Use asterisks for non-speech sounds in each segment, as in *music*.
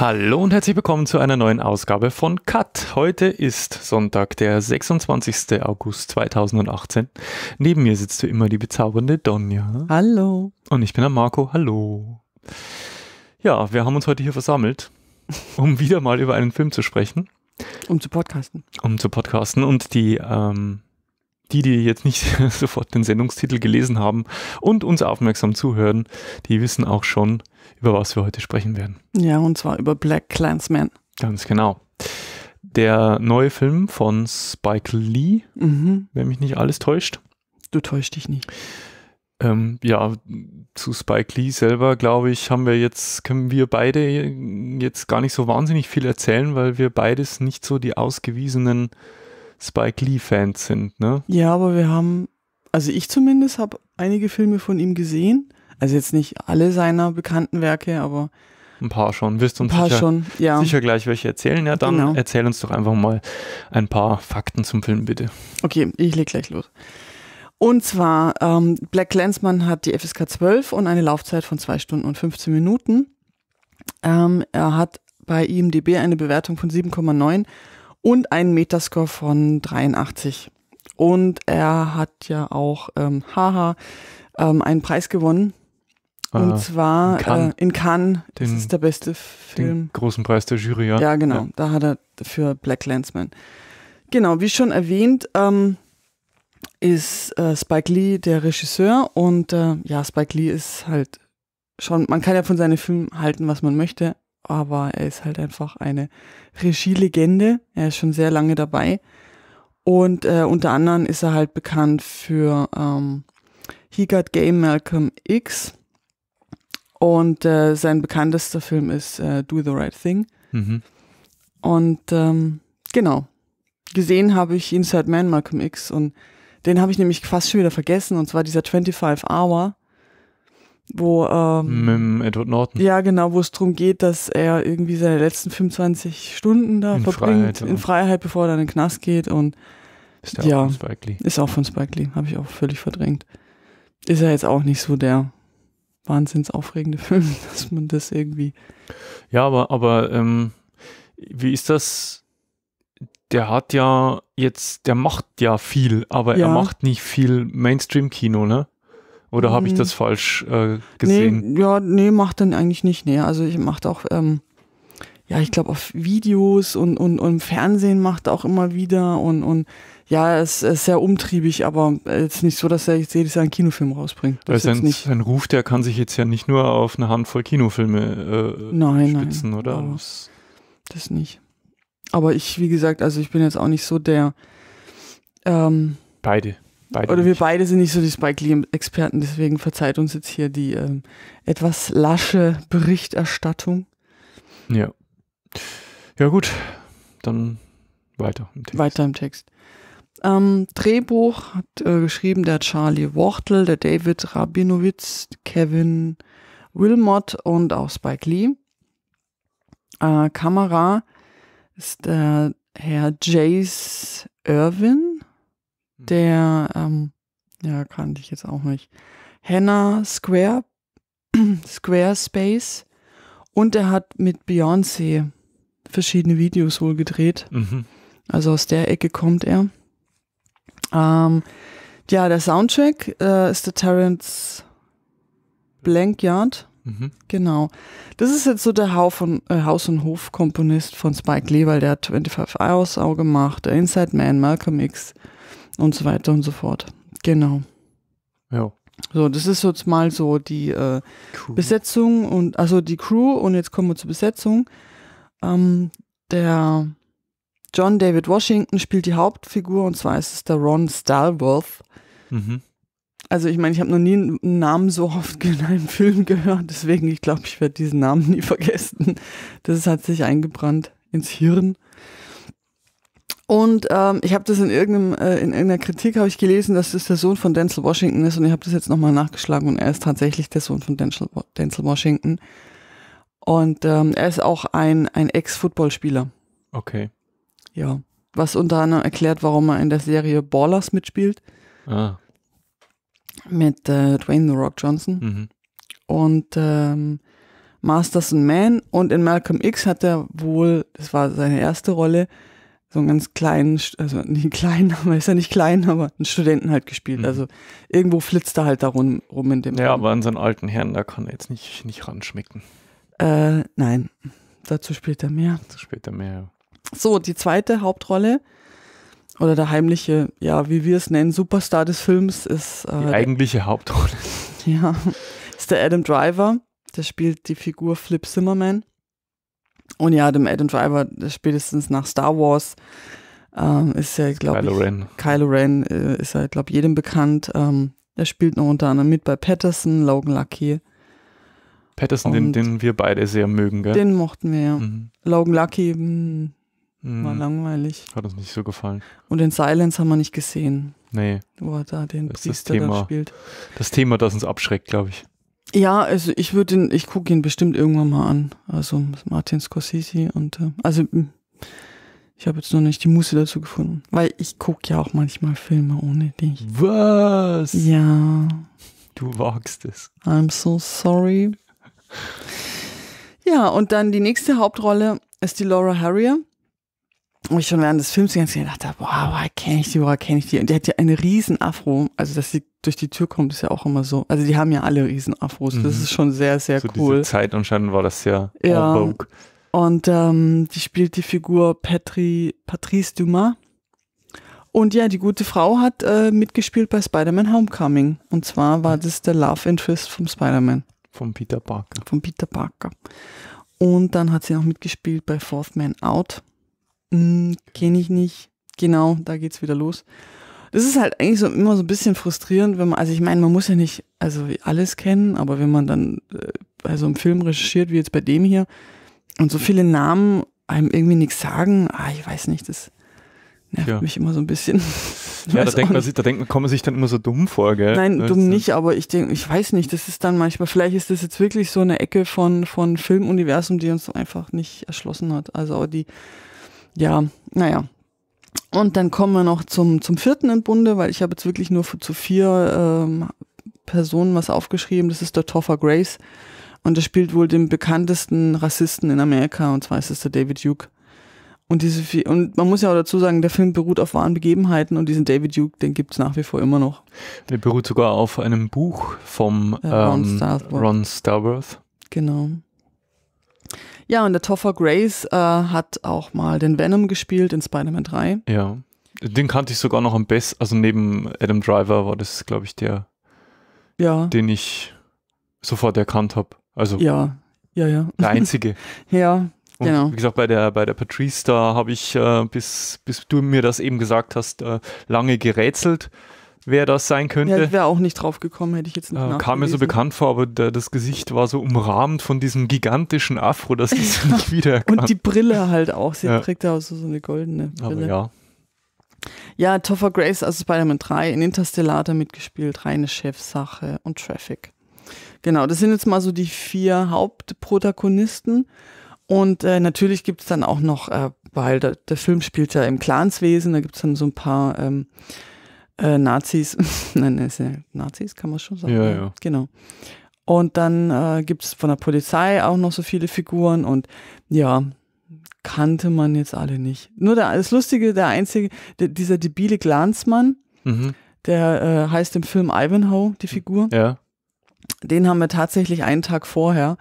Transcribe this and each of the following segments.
Hallo und herzlich willkommen zu einer neuen Ausgabe von Cut. Heute ist Sonntag, der 26. August 2018. Neben mir sitzt wie immer die bezaubernde Donja. Hallo. Und ich bin der Marco. Hallo. Ja, wir haben uns heute hier versammelt, *laughs* um wieder mal über einen Film zu sprechen. Um zu podcasten. Um zu podcasten und die ähm, die, die jetzt nicht *laughs* sofort den Sendungstitel gelesen haben und uns aufmerksam zuhören, die wissen auch schon, über was wir heute sprechen werden. Ja, und zwar über Black Clansman. Ganz genau. Der neue Film von Spike Lee, mhm. wenn mich nicht alles täuscht. Du täuscht dich nicht. Ähm, ja, zu Spike Lee selber, glaube ich, haben wir jetzt, können wir beide jetzt gar nicht so wahnsinnig viel erzählen, weil wir beides nicht so die ausgewiesenen Spike Lee-Fans sind, ne? Ja, aber wir haben, also ich zumindest habe einige Filme von ihm gesehen also jetzt nicht alle seiner bekannten Werke, aber ein paar schon. Wirst du uns sicher, schon, ja. sicher, gleich welche erzählen? Ja, dann genau. erzähl uns doch einfach mal ein paar Fakten zum Film, bitte. Okay, ich leg gleich los. Und zwar, ähm, Black Lensman hat die FSK 12 und eine Laufzeit von 2 Stunden und 15 Minuten. Ähm, er hat bei IMDB eine Bewertung von 7,9 und einen Metascore von 83. Und er hat ja auch, ähm, haha, ähm, einen Preis gewonnen Ah, und äh, zwar in Cannes, äh, in Cannes den, das ist der beste Film. großen Preis der Jury, ja. Ja, genau. Ja. Da hat er für Black Landsman. Genau, wie schon erwähnt, ähm, ist äh, Spike Lee der Regisseur und äh, ja, Spike Lee ist halt schon, man kann ja von seinen Filmen halten, was man möchte, aber er ist halt einfach eine Regielegende. Er ist schon sehr lange dabei. Und äh, unter anderem ist er halt bekannt für ähm, He Got Game, Malcolm X, und äh, sein bekanntester Film ist äh, Do the Right Thing. Mhm. Und ähm, genau, gesehen habe ich Inside Man, Malcolm X. Und den habe ich nämlich fast schon wieder vergessen. Und zwar dieser 25 Hour, wo... Ähm, Mit Edward Norton. Ja, genau, wo es darum geht, dass er irgendwie seine letzten 25 Stunden da in verbringt. Freiheit, genau. in Freiheit, bevor er dann in den Knast geht. Und ist ja, auch von Spike Lee. Ist auch von Spike Lee, habe ich auch völlig verdrängt. Ist er jetzt auch nicht so der wahnsinns aufregende *laughs* Film, dass man das irgendwie. Ja, aber, aber ähm, wie ist das? Der hat ja jetzt, der macht ja viel, aber ja. er macht nicht viel Mainstream-Kino, ne? Oder habe ich mhm. das falsch äh, gesehen? Nee, ja, nee, macht dann eigentlich nicht. Nee, also ich macht auch ähm, ja, ich glaube, auf Videos und, und, und Fernsehen macht auch immer wieder und, und ja, es ist sehr umtriebig, aber ist nicht so, dass er jetzt jedes Jahr einen Kinofilm rausbringt. Das Weil sein, sein Ruf, der kann sich jetzt ja nicht nur auf eine Handvoll Kinofilme äh, nein, spitzen, nein, oder? Das nicht. Aber ich, wie gesagt, also ich bin jetzt auch nicht so der. Ähm, beide. Beide oder wir nicht. beide sind nicht so die Spike Lee-Experten, deswegen verzeiht uns jetzt hier die ähm, etwas lasche Berichterstattung. Ja. Ja, gut, dann weiter im Text. Weiter im Text. Ähm, Drehbuch hat äh, geschrieben der Charlie Wortel, der David Rabinowitz, Kevin Wilmot und auch Spike Lee. Äh, Kamera ist der Herr Jace Irwin, hm. der, ähm, ja, kannte ich jetzt auch nicht, Hannah Square, *clears throat* Squarespace und er hat mit Beyoncé verschiedene Videos wohl gedreht. Mhm. Also aus der Ecke kommt er. Ähm, ja, der Soundtrack äh, ist der Terence Blankyard. Mhm. Genau. Das ist jetzt so der Haus- und, äh, Haus und Hof-Komponist von Spike Lee, weil der hat 25 Hours auch gemacht, Inside Man, Malcolm X und so weiter und so fort. Genau. Ja. So, das ist jetzt mal so die äh, Besetzung und also die Crew und jetzt kommen wir zur Besetzung. Ähm, der John David Washington spielt die Hauptfigur und zwar ist es der Ron Stalworth. Mhm. Also ich meine, ich habe noch nie einen Namen so oft *laughs* in einem Film gehört, deswegen ich glaube, ich werde diesen Namen nie vergessen. Das hat sich eingebrannt ins Hirn. Und ähm, ich habe das in irgendeinem äh, in irgendeiner Kritik habe ich gelesen, dass das der Sohn von Denzel Washington ist und ich habe das jetzt nochmal nachgeschlagen und er ist tatsächlich der Sohn von Denzel, Denzel Washington. Und ähm, er ist auch ein, ein Ex-Footballspieler. Okay. Ja. Was unter anderem erklärt, warum er in der Serie Ballers mitspielt. Ah. Mit äh, Dwayne The Rock Johnson. Mhm. Und ähm, Masters and Man. Und in Malcolm X hat er wohl, das war seine erste Rolle, so einen ganz kleinen, also nicht kleinen, *laughs* aber ist ja nicht klein, aber einen Studenten halt gespielt. Mhm. Also irgendwo flitzt er halt da rum, rum in dem. Ja, Raum. aber an seinen alten Herrn, da kann er jetzt nicht, nicht ranschmecken. Äh, nein, dazu später mehr. Dazu später mehr, ja. So, die zweite Hauptrolle oder der heimliche, ja, wie wir es nennen, Superstar des Films ist. Äh, die eigentliche Hauptrolle. *laughs* ja, ist der Adam Driver. Der spielt die Figur Flip Zimmerman. Und ja, dem Adam Driver, spätestens nach Star Wars, ähm, ist ja, glaube ich. Kylo Ren. Kylo Ren äh, ist ja, glaube jedem bekannt. Ähm, er spielt noch unter anderem mit bei Patterson, Logan Lucky Patterson, den, den, wir beide sehr mögen, gell? Den mochten wir, ja. Mhm. Logan Lucky mh, hm, mhm. war langweilig. Hat uns nicht so gefallen. Und den Silence haben wir nicht gesehen. Nee. Wo er da den das Priester das Thema, da spielt. Das Thema, das uns abschreckt, glaube ich. Ja, also ich würde ihn, ich gucke ihn bestimmt irgendwann mal an. Also Martin Scorsese und äh, also hm, ich habe jetzt noch nicht die Muße dazu gefunden. Weil ich gucke ja auch manchmal Filme ohne dich. Was? Ja. Du wagst es. I'm so sorry. Ja, und dann die nächste Hauptrolle ist die Laura Harrier. Und ich schon während des Films ganz gedacht habe, boah, woher kenne ich die, woher kenne ich die? Und die hat ja eine riesen Afro. Also, dass sie durch die Tür kommt, ist ja auch immer so. Also, die haben ja alle riesen Afros. Mhm. Das ist schon sehr, sehr so cool. Diese Zeit anscheinend war das ja, ja. Vogue. Und ähm, die spielt die Figur Patri, Patrice Dumas. Und ja, die gute Frau hat äh, mitgespielt bei Spider-Man Homecoming. Und zwar war mhm. das der Love Interest vom Spider-Man. Von Peter Parker. Von Peter Parker. Und dann hat sie noch mitgespielt bei Fourth Man Out. Hm, Kenne ich nicht. Genau, da geht es wieder los. Das ist halt eigentlich so immer so ein bisschen frustrierend, wenn man, also ich meine, man muss ja nicht also alles kennen, aber wenn man dann bei äh, so also einem Film recherchiert, wie jetzt bei dem hier, und so viele Namen einem irgendwie nichts sagen, ah, ich weiß nicht, das Nervt ja. mich immer so ein bisschen. ja, da denkt, man sich, da denkt man, kommen sich dann immer so dumm vor, gell? Nein, weißt dumm du? nicht, aber ich denke, ich weiß nicht, das ist dann manchmal, vielleicht ist das jetzt wirklich so eine Ecke von, von Filmuniversum, die uns einfach nicht erschlossen hat. Also die, ja, naja. Und dann kommen wir noch zum, zum vierten im Bunde, weil ich habe jetzt wirklich nur für, zu vier ähm, Personen was aufgeschrieben. Das ist der Toffer Grace. Und er spielt wohl den bekanntesten Rassisten in Amerika, und zwar ist es der David Duke. Und diese und man muss ja auch dazu sagen, der Film beruht auf wahren Begebenheiten und diesen David Duke, den gibt es nach wie vor immer noch. Der beruht sogar auf einem Buch vom äh, Ron, ähm, Starworth. Ron Starworth. Genau. Ja, und der Toffer Grace äh, hat auch mal den Venom gespielt in Spider-Man 3. Ja. Den kannte ich sogar noch am besten, also neben Adam Driver war das, glaube ich, der, ja. den ich sofort erkannt habe. Also ja, ja, ja. Der einzige. *laughs* ja, und genau. Wie gesagt, bei der, bei der Patrice, da habe ich, äh, bis, bis du mir das eben gesagt hast, äh, lange gerätselt, wer das sein könnte. Ja, ich wäre auch nicht drauf gekommen, hätte ich jetzt nicht äh, Kam mir so bekannt vor, aber der, das Gesicht war so umrahmt von diesem gigantischen Afro, dass ich *laughs* es nicht wieder Und die Brille halt auch. Sie ja. trägt da auch so, so eine goldene Brille. Aber ja. Ja, Topher Grace, also Spider-Man 3, in Interstellar da mitgespielt, reine Chefsache und Traffic. Genau, das sind jetzt mal so die vier Hauptprotagonisten. Und äh, natürlich es dann auch noch, äh, weil der, der Film spielt ja im Clanswesen, da gibt es dann so ein paar ähm, äh, Nazis. *laughs* Nein, ist ja Nazis, kann man schon sagen. Ja, ne? ja. Genau. Und dann äh, es von der Polizei auch noch so viele Figuren und ja, kannte man jetzt alle nicht. Nur der, das Lustige, der einzige, der, dieser debile Glanzmann, mhm. der äh, heißt im Film Ivanhoe, die Figur. Ja. Den haben wir tatsächlich einen Tag vorher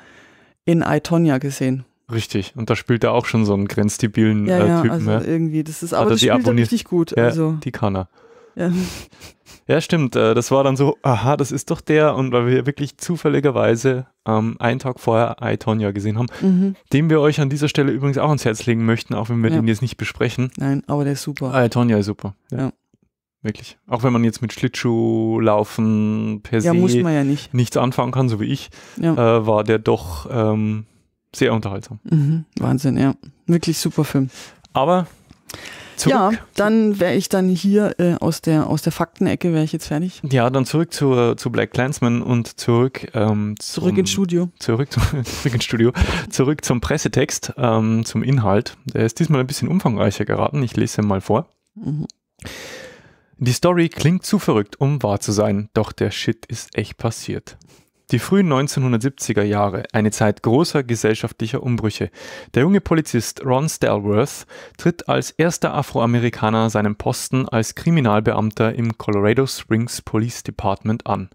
in Itonia gesehen. Richtig, und da spielt er auch schon so einen grenzdebilen ja, äh, ja, Typen. Also ja. irgendwie, das ist aber das die spielt richtig gut. Ja, also. Die kann er. Ja. *laughs* ja, stimmt. Äh, das war dann so, aha, das ist doch der. Und weil wir wirklich zufälligerweise ähm, einen Tag vorher Itonia gesehen haben, mhm. den wir euch an dieser Stelle übrigens auch ans Herz legen möchten, auch wenn wir ja. den jetzt nicht besprechen. Nein, aber der ist super. Itonia ist super. Ja. ja. Wirklich. Auch wenn man jetzt mit Schlittschuhlaufen per se ja, nichts anfangen kann, so wie ich, äh, war der doch ähm, sehr unterhaltsam. Mhm. Wahnsinn, ja. Wirklich super Film. Aber Zurück. Ja, dann wäre ich dann hier äh, aus der aus der Faktenecke wäre ich jetzt fertig. Ja, dann zurück zu, zu Black Clansman und zurück ähm, zurück ins Studio. Zurück, zu, *laughs* zurück ins Studio. Zurück zum Pressetext, ähm, zum Inhalt. Der ist diesmal ein bisschen umfangreicher geraten. Ich lese mal vor. Mhm. Die Story klingt zu verrückt, um wahr zu sein, doch der Shit ist echt passiert. Die frühen 1970er Jahre, eine Zeit großer gesellschaftlicher Umbrüche. Der junge Polizist Ron Stalworth tritt als erster Afroamerikaner seinen Posten als Kriminalbeamter im Colorado Springs Police Department an.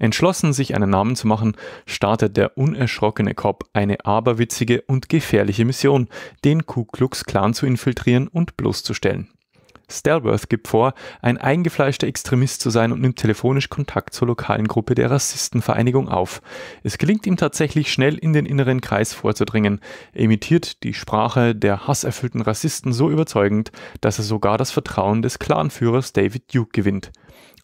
Entschlossen, sich einen Namen zu machen, startet der unerschrockene Cop eine aberwitzige und gefährliche Mission, den Ku Klux Klan zu infiltrieren und bloßzustellen. Stalworth gibt vor, ein eingefleischter Extremist zu sein und nimmt telefonisch Kontakt zur lokalen Gruppe der Rassistenvereinigung auf. Es gelingt ihm tatsächlich schnell in den inneren Kreis vorzudringen. Er imitiert die Sprache der hasserfüllten Rassisten so überzeugend, dass er sogar das Vertrauen des Clanführers David Duke gewinnt.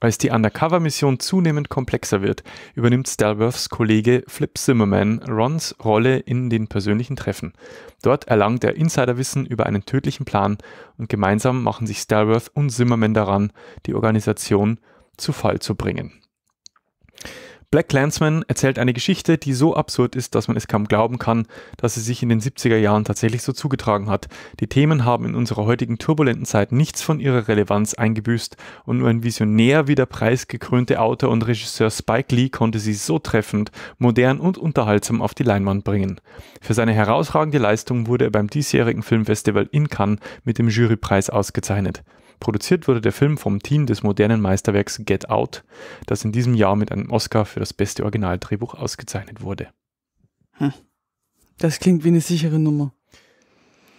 Als die Undercover-Mission zunehmend komplexer wird, übernimmt Stalworths Kollege Flip Zimmerman Rons Rolle in den persönlichen Treffen. Dort erlangt er Insiderwissen über einen tödlichen Plan und gemeinsam machen sich Stalworth und Zimmerman daran, die Organisation zu Fall zu bringen. Black Clansman erzählt eine Geschichte, die so absurd ist, dass man es kaum glauben kann, dass sie sich in den 70er Jahren tatsächlich so zugetragen hat. Die Themen haben in unserer heutigen turbulenten Zeit nichts von ihrer Relevanz eingebüßt und nur ein visionär wie der preisgekrönte Autor und Regisseur Spike Lee konnte sie so treffend, modern und unterhaltsam auf die Leinwand bringen. Für seine herausragende Leistung wurde er beim diesjährigen Filmfestival in Cannes mit dem Jurypreis ausgezeichnet. Produziert wurde der Film vom Team des modernen Meisterwerks Get Out, das in diesem Jahr mit einem Oscar für das beste Originaldrehbuch ausgezeichnet wurde. Hm. Das klingt wie eine sichere Nummer.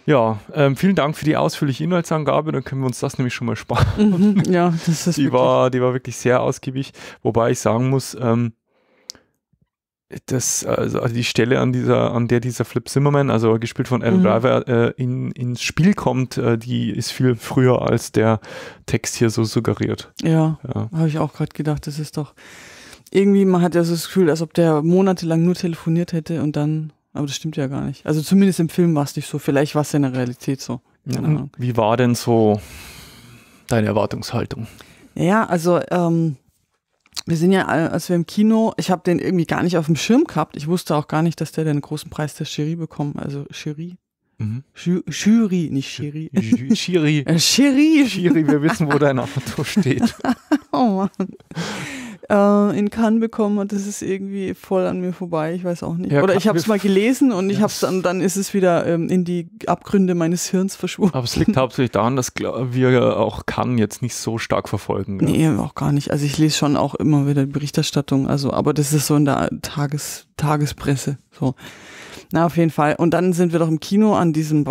Ja, ähm, vielen Dank für die ausführliche Inhaltsangabe, dann können wir uns das nämlich schon mal sparen. Mhm, ja, das ist die war, die war wirklich sehr ausgiebig, wobei ich sagen muss, ähm, das, also, also die Stelle, an, dieser, an der dieser Flip Zimmerman, also gespielt von Adam mhm. Driver, äh, in, ins Spiel kommt, äh, die ist viel früher, als der Text hier so suggeriert. Ja, ja. habe ich auch gerade gedacht, das ist doch irgendwie, man hat ja so das Gefühl, als ob der monatelang nur telefoniert hätte und dann, aber das stimmt ja gar nicht. Also zumindest im Film war es nicht so, vielleicht war es in der Realität so. Mhm. Wie war denn so deine Erwartungshaltung? Ja, also ähm, wir sind ja, äh, als wir im Kino, ich habe den irgendwie gar nicht auf dem Schirm gehabt. Ich wusste auch gar nicht, dass der den großen Preis der Jury bekommt. Also Jury. Mhm. Ju Jury, nicht Jury. Jury. *laughs* Jury. Jury, wir wissen, wo dein Auto steht. *laughs* oh Mann äh, in Cannes bekommen und das ist irgendwie voll an mir vorbei. Ich weiß auch nicht. Ja, Oder ich habe es mal gelesen und ich habe es dann, dann ist es wieder ähm, in die Abgründe meines Hirns verschwunden. Aber es liegt hauptsächlich daran, dass wir auch Cannes jetzt nicht so stark verfolgen. Gell? Nee, auch gar nicht. Also ich lese schon auch immer wieder die Berichterstattung. Also, aber das ist so in der Tages Tagespresse. So. Na, auf jeden Fall. Und dann sind wir doch im Kino an diesem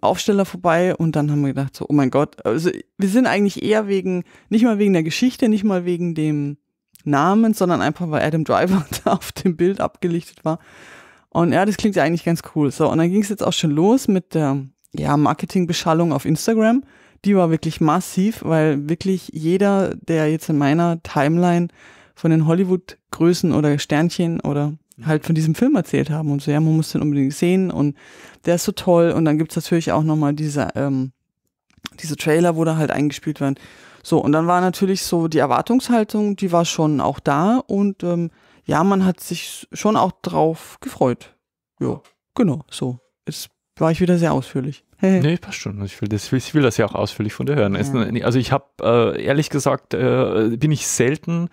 Aufsteller vorbei und dann haben wir gedacht, so, oh mein Gott, also wir sind eigentlich eher wegen, nicht mal wegen der Geschichte, nicht mal wegen dem Namens, sondern einfach, weil Adam Driver *laughs* da auf dem Bild abgelichtet war. Und ja, das klingt ja eigentlich ganz cool. So, und dann ging es jetzt auch schon los mit der ja, Marketingbeschallung auf Instagram. Die war wirklich massiv, weil wirklich jeder, der jetzt in meiner Timeline von den Hollywood-Größen oder Sternchen oder halt von diesem Film erzählt haben und so, ja, man muss den unbedingt sehen und der ist so toll. Und dann gibt's natürlich auch nochmal diese, ähm, diese Trailer, wo da halt eingespielt werden. So, und dann war natürlich so die Erwartungshaltung, die war schon auch da und ähm, ja, man hat sich schon auch drauf gefreut. Ja, genau, so. Jetzt war ich wieder sehr ausführlich. *laughs* nee, passt schon. Ich will, das, ich will das ja auch ausführlich von dir hören. Ja. Also ich habe, äh, ehrlich gesagt, äh, bin ich selten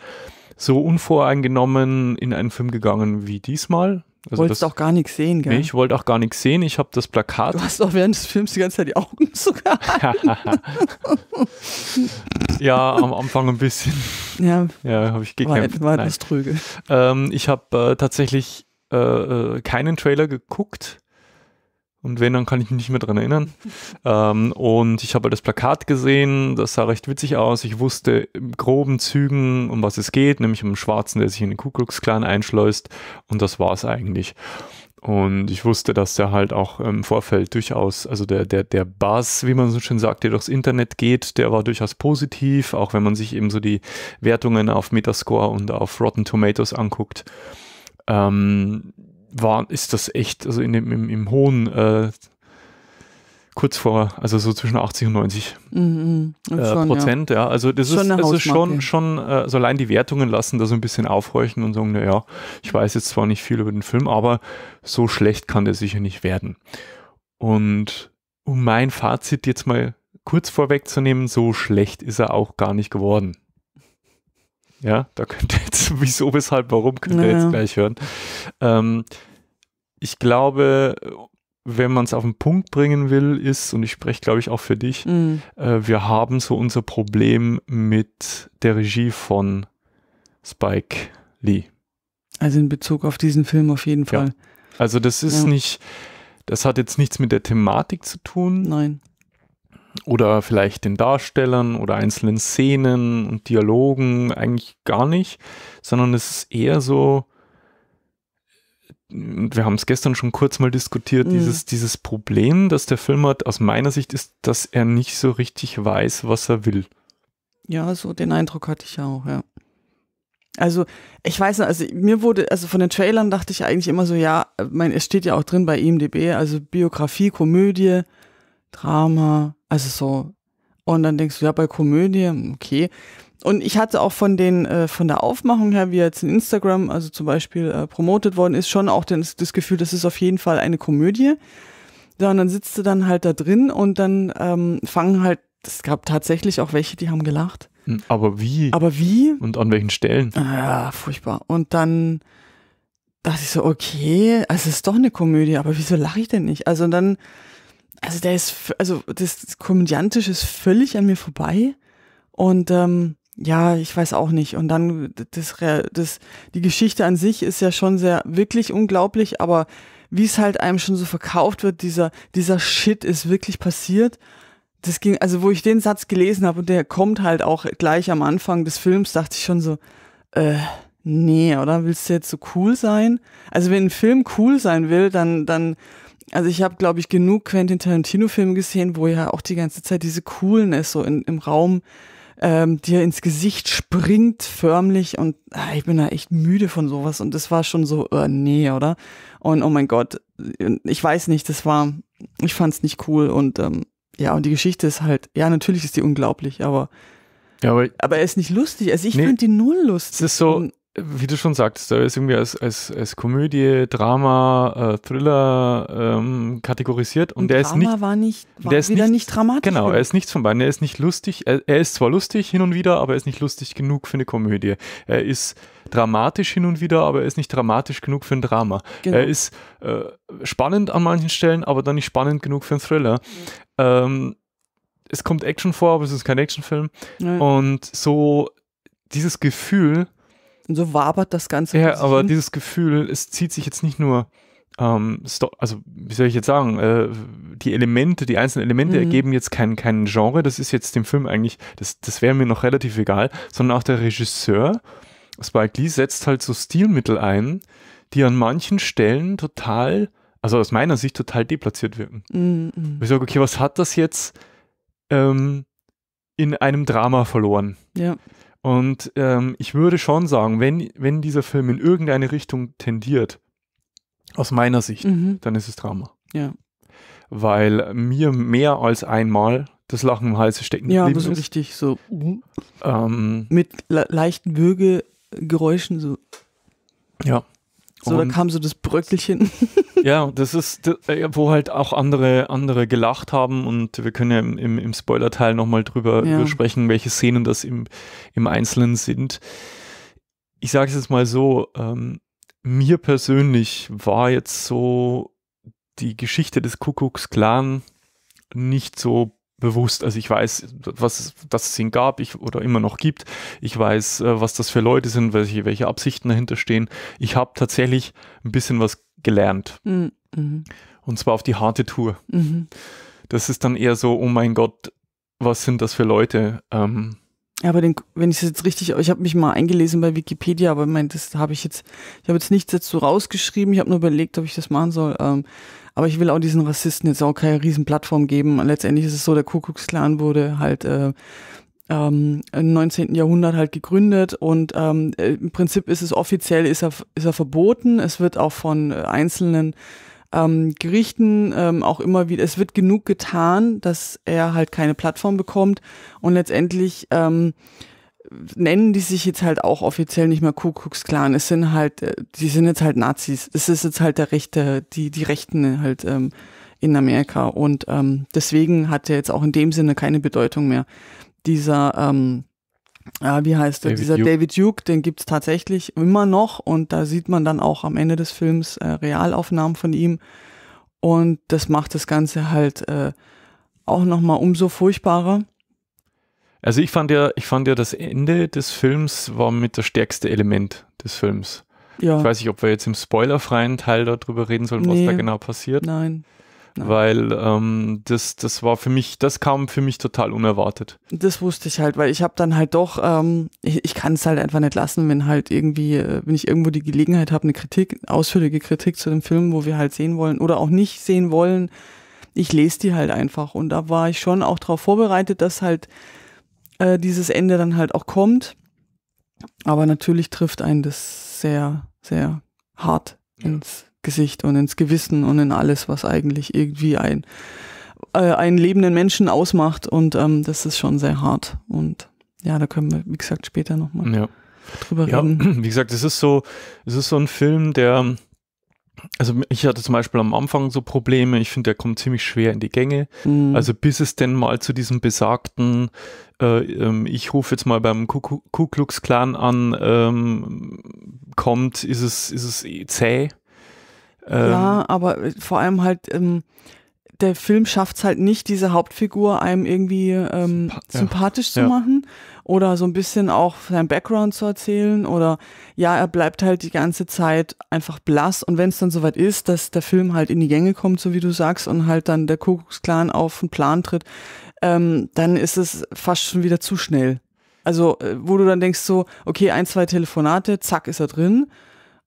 so unvoreingenommen in einen Film gegangen wie diesmal. Also Wolltest das, auch gar nichts sehen, gell? Nee, ich wollte auch gar nichts sehen. Ich habe das Plakat. Du hast auch während des Films die ganze Zeit die Augen *laughs* sogar. ja, am Anfang ein bisschen. Ja, ja habe ich gekämpft. War, war etwas trüge. Ähm, ich habe äh, tatsächlich äh, äh, keinen Trailer geguckt und wenn, dann kann ich mich nicht mehr dran erinnern. *laughs* ähm, und ich habe halt das Plakat gesehen, das sah recht witzig aus. Ich wusste in groben Zügen, um was es geht, nämlich um einen Schwarzen, der sich in den Ku Klux Klan einschleust. Und das war es eigentlich. Und ich wusste, dass der halt auch im Vorfeld durchaus, also der, der, der Buzz, wie man so schön sagt, der durchs Internet geht, der war durchaus positiv, auch wenn man sich eben so die Wertungen auf Metascore und auf Rotten Tomatoes anguckt. Ähm, war, ist das echt, also in dem, im, im hohen, äh, kurz vor, also so zwischen 80 und 90 mhm, mhm, äh, schon, Prozent, ja. ja. Also das schon ist, das schon, schon äh, also allein die Wertungen lassen da so ein bisschen aufhorchen und sagen, naja, ich weiß jetzt zwar nicht viel über den Film, aber so schlecht kann der sicher nicht werden. Und um mein Fazit jetzt mal kurz vorwegzunehmen, so schlecht ist er auch gar nicht geworden. Ja, da könnte *laughs* wieso, weshalb, warum, könnt ihr naja. jetzt gleich hören. Ähm, ich glaube, wenn man es auf den Punkt bringen will, ist, und ich spreche, glaube ich, auch für dich, mhm. äh, wir haben so unser Problem mit der Regie von Spike Lee. Also in Bezug auf diesen Film auf jeden Fall. Ja. Also das ist ja. nicht, das hat jetzt nichts mit der Thematik zu tun. Nein oder vielleicht den Darstellern oder einzelnen Szenen und Dialogen eigentlich gar nicht, sondern es ist eher so, wir haben es gestern schon kurz mal diskutiert, mhm. dieses, dieses Problem, das der Film hat, aus meiner Sicht ist, dass er nicht so richtig weiß, was er will. Ja, so den Eindruck hatte ich ja auch, ja. Also, ich weiß nicht, also mir wurde, also von den Trailern dachte ich eigentlich immer so, ja, äh, mein, es steht ja auch drin bei IMDB, also Biografie, Komödie, Drama, also so. Und dann denkst du, ja, bei Komödie, okay. Und ich hatte auch von den, äh, von der Aufmachung her, wie jetzt in Instagram, also zum Beispiel äh, promotet worden ist, schon auch den, das Gefühl, das ist auf jeden Fall eine Komödie. Ja, und dann sitzt du dann halt da drin und dann ähm, fangen halt, es gab tatsächlich auch welche, die haben gelacht. Hm, aber wie? Aber wie? Und an welchen Stellen? Ja, ah, furchtbar. Und dann dachte ich so, okay, also es ist doch eine Komödie, aber wieso lache ich denn nicht? Also dann also der ist, also das, das Komödiantische ist völlig an mir vorbei. Und ähm, ja, ich weiß auch nicht. Und dann das, das, die Geschichte an sich ist ja schon sehr wirklich unglaublich, aber wie es halt einem schon so verkauft wird, dieser, dieser Shit ist wirklich passiert. Das ging, also wo ich den Satz gelesen habe und der kommt halt auch gleich am Anfang des Films, dachte ich schon so, äh, nee, oder willst du jetzt so cool sein? Also wenn ein Film cool sein will, dann, dann also ich habe, glaube ich, genug Quentin Tarantino-Filme gesehen, wo ja auch die ganze Zeit diese coolen ist, so in, im Raum ähm, dir ins Gesicht springt förmlich und ah, ich bin da echt müde von sowas und das war schon so, äh, nee, oder? Und oh mein Gott, ich weiß nicht, das war, ich fand's nicht cool und ähm, ja, und die Geschichte ist halt, ja, natürlich ist die unglaublich, aber ja, aber, aber er ist nicht lustig. Also ich nee, fand die null lustig. Es ist so, wie du schon sagtest, da ist irgendwie als, als, als Komödie, Drama, äh, Thriller ähm, kategorisiert und, und der Drama ist nicht, war nicht, war der ist wieder nicht, nicht dramatisch. Genau, er ist nichts von beiden. Er ist nicht lustig. Er, er, ist zwar lustig hin und wieder, aber er ist nicht lustig genug für eine Komödie. Er ist dramatisch hin und wieder, aber er ist nicht dramatisch genug für ein Drama. Genau. Er ist äh, spannend an manchen Stellen, aber dann nicht spannend genug für einen Thriller. Mhm. Ähm, es kommt Action vor, aber es ist kein Actionfilm. Nein. Und so dieses Gefühl und so wabert das Ganze. Ja, aber hin. dieses Gefühl, es zieht sich jetzt nicht nur, ähm, also wie soll ich jetzt sagen, äh, die Elemente, die einzelnen Elemente mhm. ergeben jetzt keinen kein Genre, das ist jetzt dem Film eigentlich, das, das wäre mir noch relativ egal, sondern auch der Regisseur, Spike Lee, setzt halt so Stilmittel ein, die an manchen Stellen total, also aus meiner Sicht total deplatziert wirken. Mhm. Ich sage, okay, was hat das jetzt ähm, in einem Drama verloren? Ja. Und ähm, ich würde schon sagen, wenn, wenn dieser Film in irgendeine Richtung tendiert, aus meiner Sicht, mhm. dann ist es Drama. Ja. Weil mir mehr als einmal das Lachen im Halse stecken ja, geblieben ist. Ja, so richtig so uh. ähm, mit le leichten Würgegeräuschen so. Ja. So, da kam so das Bröckelchen. *laughs* Ja, das ist, äh, wo halt auch andere, andere gelacht haben und wir können ja im, im, im Spoiler-Teil nochmal drüber ja. sprechen, welche Szenen das im, im Einzelnen sind. Ich sage es jetzt mal so, ähm, mir persönlich war jetzt so die Geschichte des Kuckucks Clan nicht so bewusst. Also ich weiß, was dass es ihn gab ich, oder immer noch gibt. Ich weiß, äh, was das für Leute sind, welche, welche Absichten dahinter stehen. Ich habe tatsächlich ein bisschen was gelernt. Mm, mhm. Und zwar auf die harte Tour. Mhm. Das ist dann eher so, oh mein Gott, was sind das für Leute? Ähm, aber den, wenn ich es jetzt richtig, ich habe mich mal eingelesen bei Wikipedia, aber ich mein, das habe ich jetzt, ich habe jetzt nichts dazu rausgeschrieben, ich habe nur überlegt, ob ich das machen soll. Ähm, aber ich will auch diesen Rassisten jetzt auch keine Riesenplattform geben. Letztendlich ist es so, der Kuckucksklan wurde halt äh, ähm, im 19. Jahrhundert halt gegründet und ähm, äh, im Prinzip ist es offiziell, ist er, ist er verboten. Es wird auch von äh, einzelnen ähm, Gerichten ähm, auch immer wieder, es wird genug getan, dass er halt keine Plattform bekommt und letztendlich ähm, nennen die sich jetzt halt auch offiziell nicht mehr Kuckucksklan. Es sind halt, äh, die sind jetzt halt Nazis. Es ist jetzt halt der Rechte, die, die Rechten halt ähm, in Amerika. Und ähm, deswegen hat er jetzt auch in dem Sinne keine Bedeutung mehr. Dieser ähm, äh, wie heißt der, David dieser Duke. David Duke, den gibt es tatsächlich immer noch und da sieht man dann auch am Ende des Films äh, Realaufnahmen von ihm und das macht das Ganze halt äh, auch nochmal umso furchtbarer. Also ich fand ja, ich fand ja, das Ende des Films war mit das stärkste Element des Films. Ja. Ich weiß nicht, ob wir jetzt im spoilerfreien Teil darüber reden sollen, was da genau passiert. Nein. Ja. Weil ähm, das, das war für mich, das kam für mich total unerwartet. Das wusste ich halt, weil ich habe dann halt doch, ähm, ich, ich kann es halt einfach nicht lassen, wenn halt irgendwie, äh, wenn ich irgendwo die Gelegenheit habe, eine Kritik, ausführliche Kritik zu dem Film, wo wir halt sehen wollen oder auch nicht sehen wollen, ich lese die halt einfach. Und da war ich schon auch darauf vorbereitet, dass halt äh, dieses Ende dann halt auch kommt. Aber natürlich trifft einen das sehr, sehr hart ins Gesicht und ins Gewissen und in alles, was eigentlich irgendwie ein, äh, einen lebenden Menschen ausmacht. Und ähm, das ist schon sehr hart. Und ja, da können wir, wie gesagt, später nochmal ja. drüber ja, reden. *clears throat* Wie gesagt, es ist so, es ist so ein Film, der also ich hatte zum Beispiel am Anfang so Probleme. Ich finde, der kommt ziemlich schwer in die Gänge. Mhm. Also bis es denn mal zu diesem besagten, äh, ähm, ich rufe jetzt mal beim Ku, Klux Klan an, ähm, kommt, ist es, ist es eh zäh. Ähm, ja, aber äh, vor allem halt, ähm, der Film schafft es halt nicht, diese Hauptfigur einem irgendwie ähm, Sympa sympathisch ja. zu ja. machen oder so ein bisschen auch sein Background zu erzählen oder ja, er bleibt halt die ganze Zeit einfach blass und wenn es dann soweit ist, dass der Film halt in die Gänge kommt, so wie du sagst, und halt dann der Kuckucksklan auf den Plan tritt, ähm, dann ist es fast schon wieder zu schnell. Also, äh, wo du dann denkst so, okay, ein, zwei Telefonate, zack, ist er drin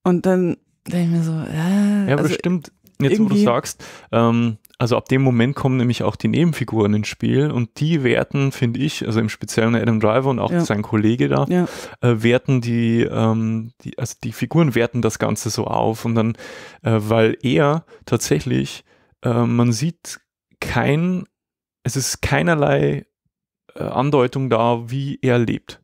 und dann denke ich mir so, äh, Ja, also bestimmt, jetzt wo du sagst, ähm, also ab dem Moment kommen nämlich auch die Nebenfiguren ins Spiel und die werten, finde ich, also im Speziellen Adam Driver und auch ja. sein Kollege da, ja. äh, werten die, ähm, die, also die Figuren werten das Ganze so auf und dann, äh, weil er tatsächlich, äh, man sieht kein, es ist keinerlei äh, Andeutung da, wie er lebt,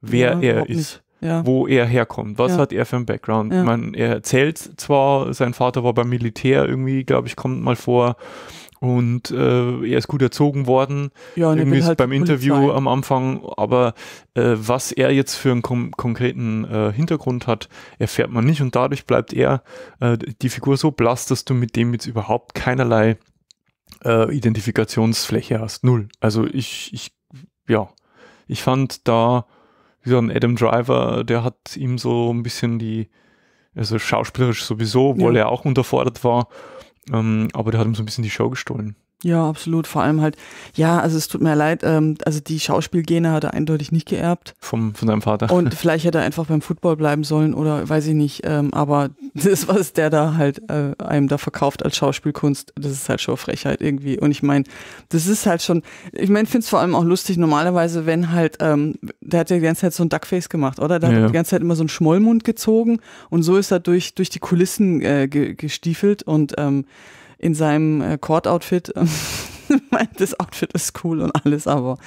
wer ja, er ist. Nicht ja. wo er herkommt. Was ja. hat er für einen Background? Ja. Man, er erzählt zwar, sein Vater war beim Militär irgendwie, glaube ich, kommt mal vor. Und äh, er ist gut erzogen worden, ja, irgendwie halt beim Interview Polizei. am Anfang. Aber äh, was er jetzt für einen konkreten äh, Hintergrund hat, erfährt man nicht. Und dadurch bleibt er äh, die Figur so blass, dass du mit dem jetzt überhaupt keinerlei äh, Identifikationsfläche hast. Null. Also ich, ich, ja, ich fand da wie so ein Adam Driver, der hat ihm so ein bisschen die, also schauspielerisch sowieso, obwohl ja. er auch unterfordert war, ähm, aber der hat ihm so ein bisschen die Show gestohlen. Ja, absolut. Vor allem halt, ja, also es tut mir leid, ähm, also die Schauspielgene hat er eindeutig nicht geerbt. Vom, von seinem Vater. Und *laughs* vielleicht hätte er einfach beim Football bleiben sollen oder weiß ich nicht. Ähm, aber *laughs* das, was der da halt äh, einem da verkauft als Schauspielkunst, das ist halt schon Frechheit irgendwie. Und ich meine, das ist halt schon, ich meine, finde es vor allem auch lustig, normalerweise, wenn halt, ähm, der hat ja die ganze Zeit so ein Duckface gemacht, oder? Der ja. hat die ganze Zeit immer so einen Schmollmund gezogen und so ist er durch, durch die Kulissen äh, gestiefelt und ähm, in seinem äh, Court-Outfit. Ähm, *laughs* das Outfit ist cool und alles, aber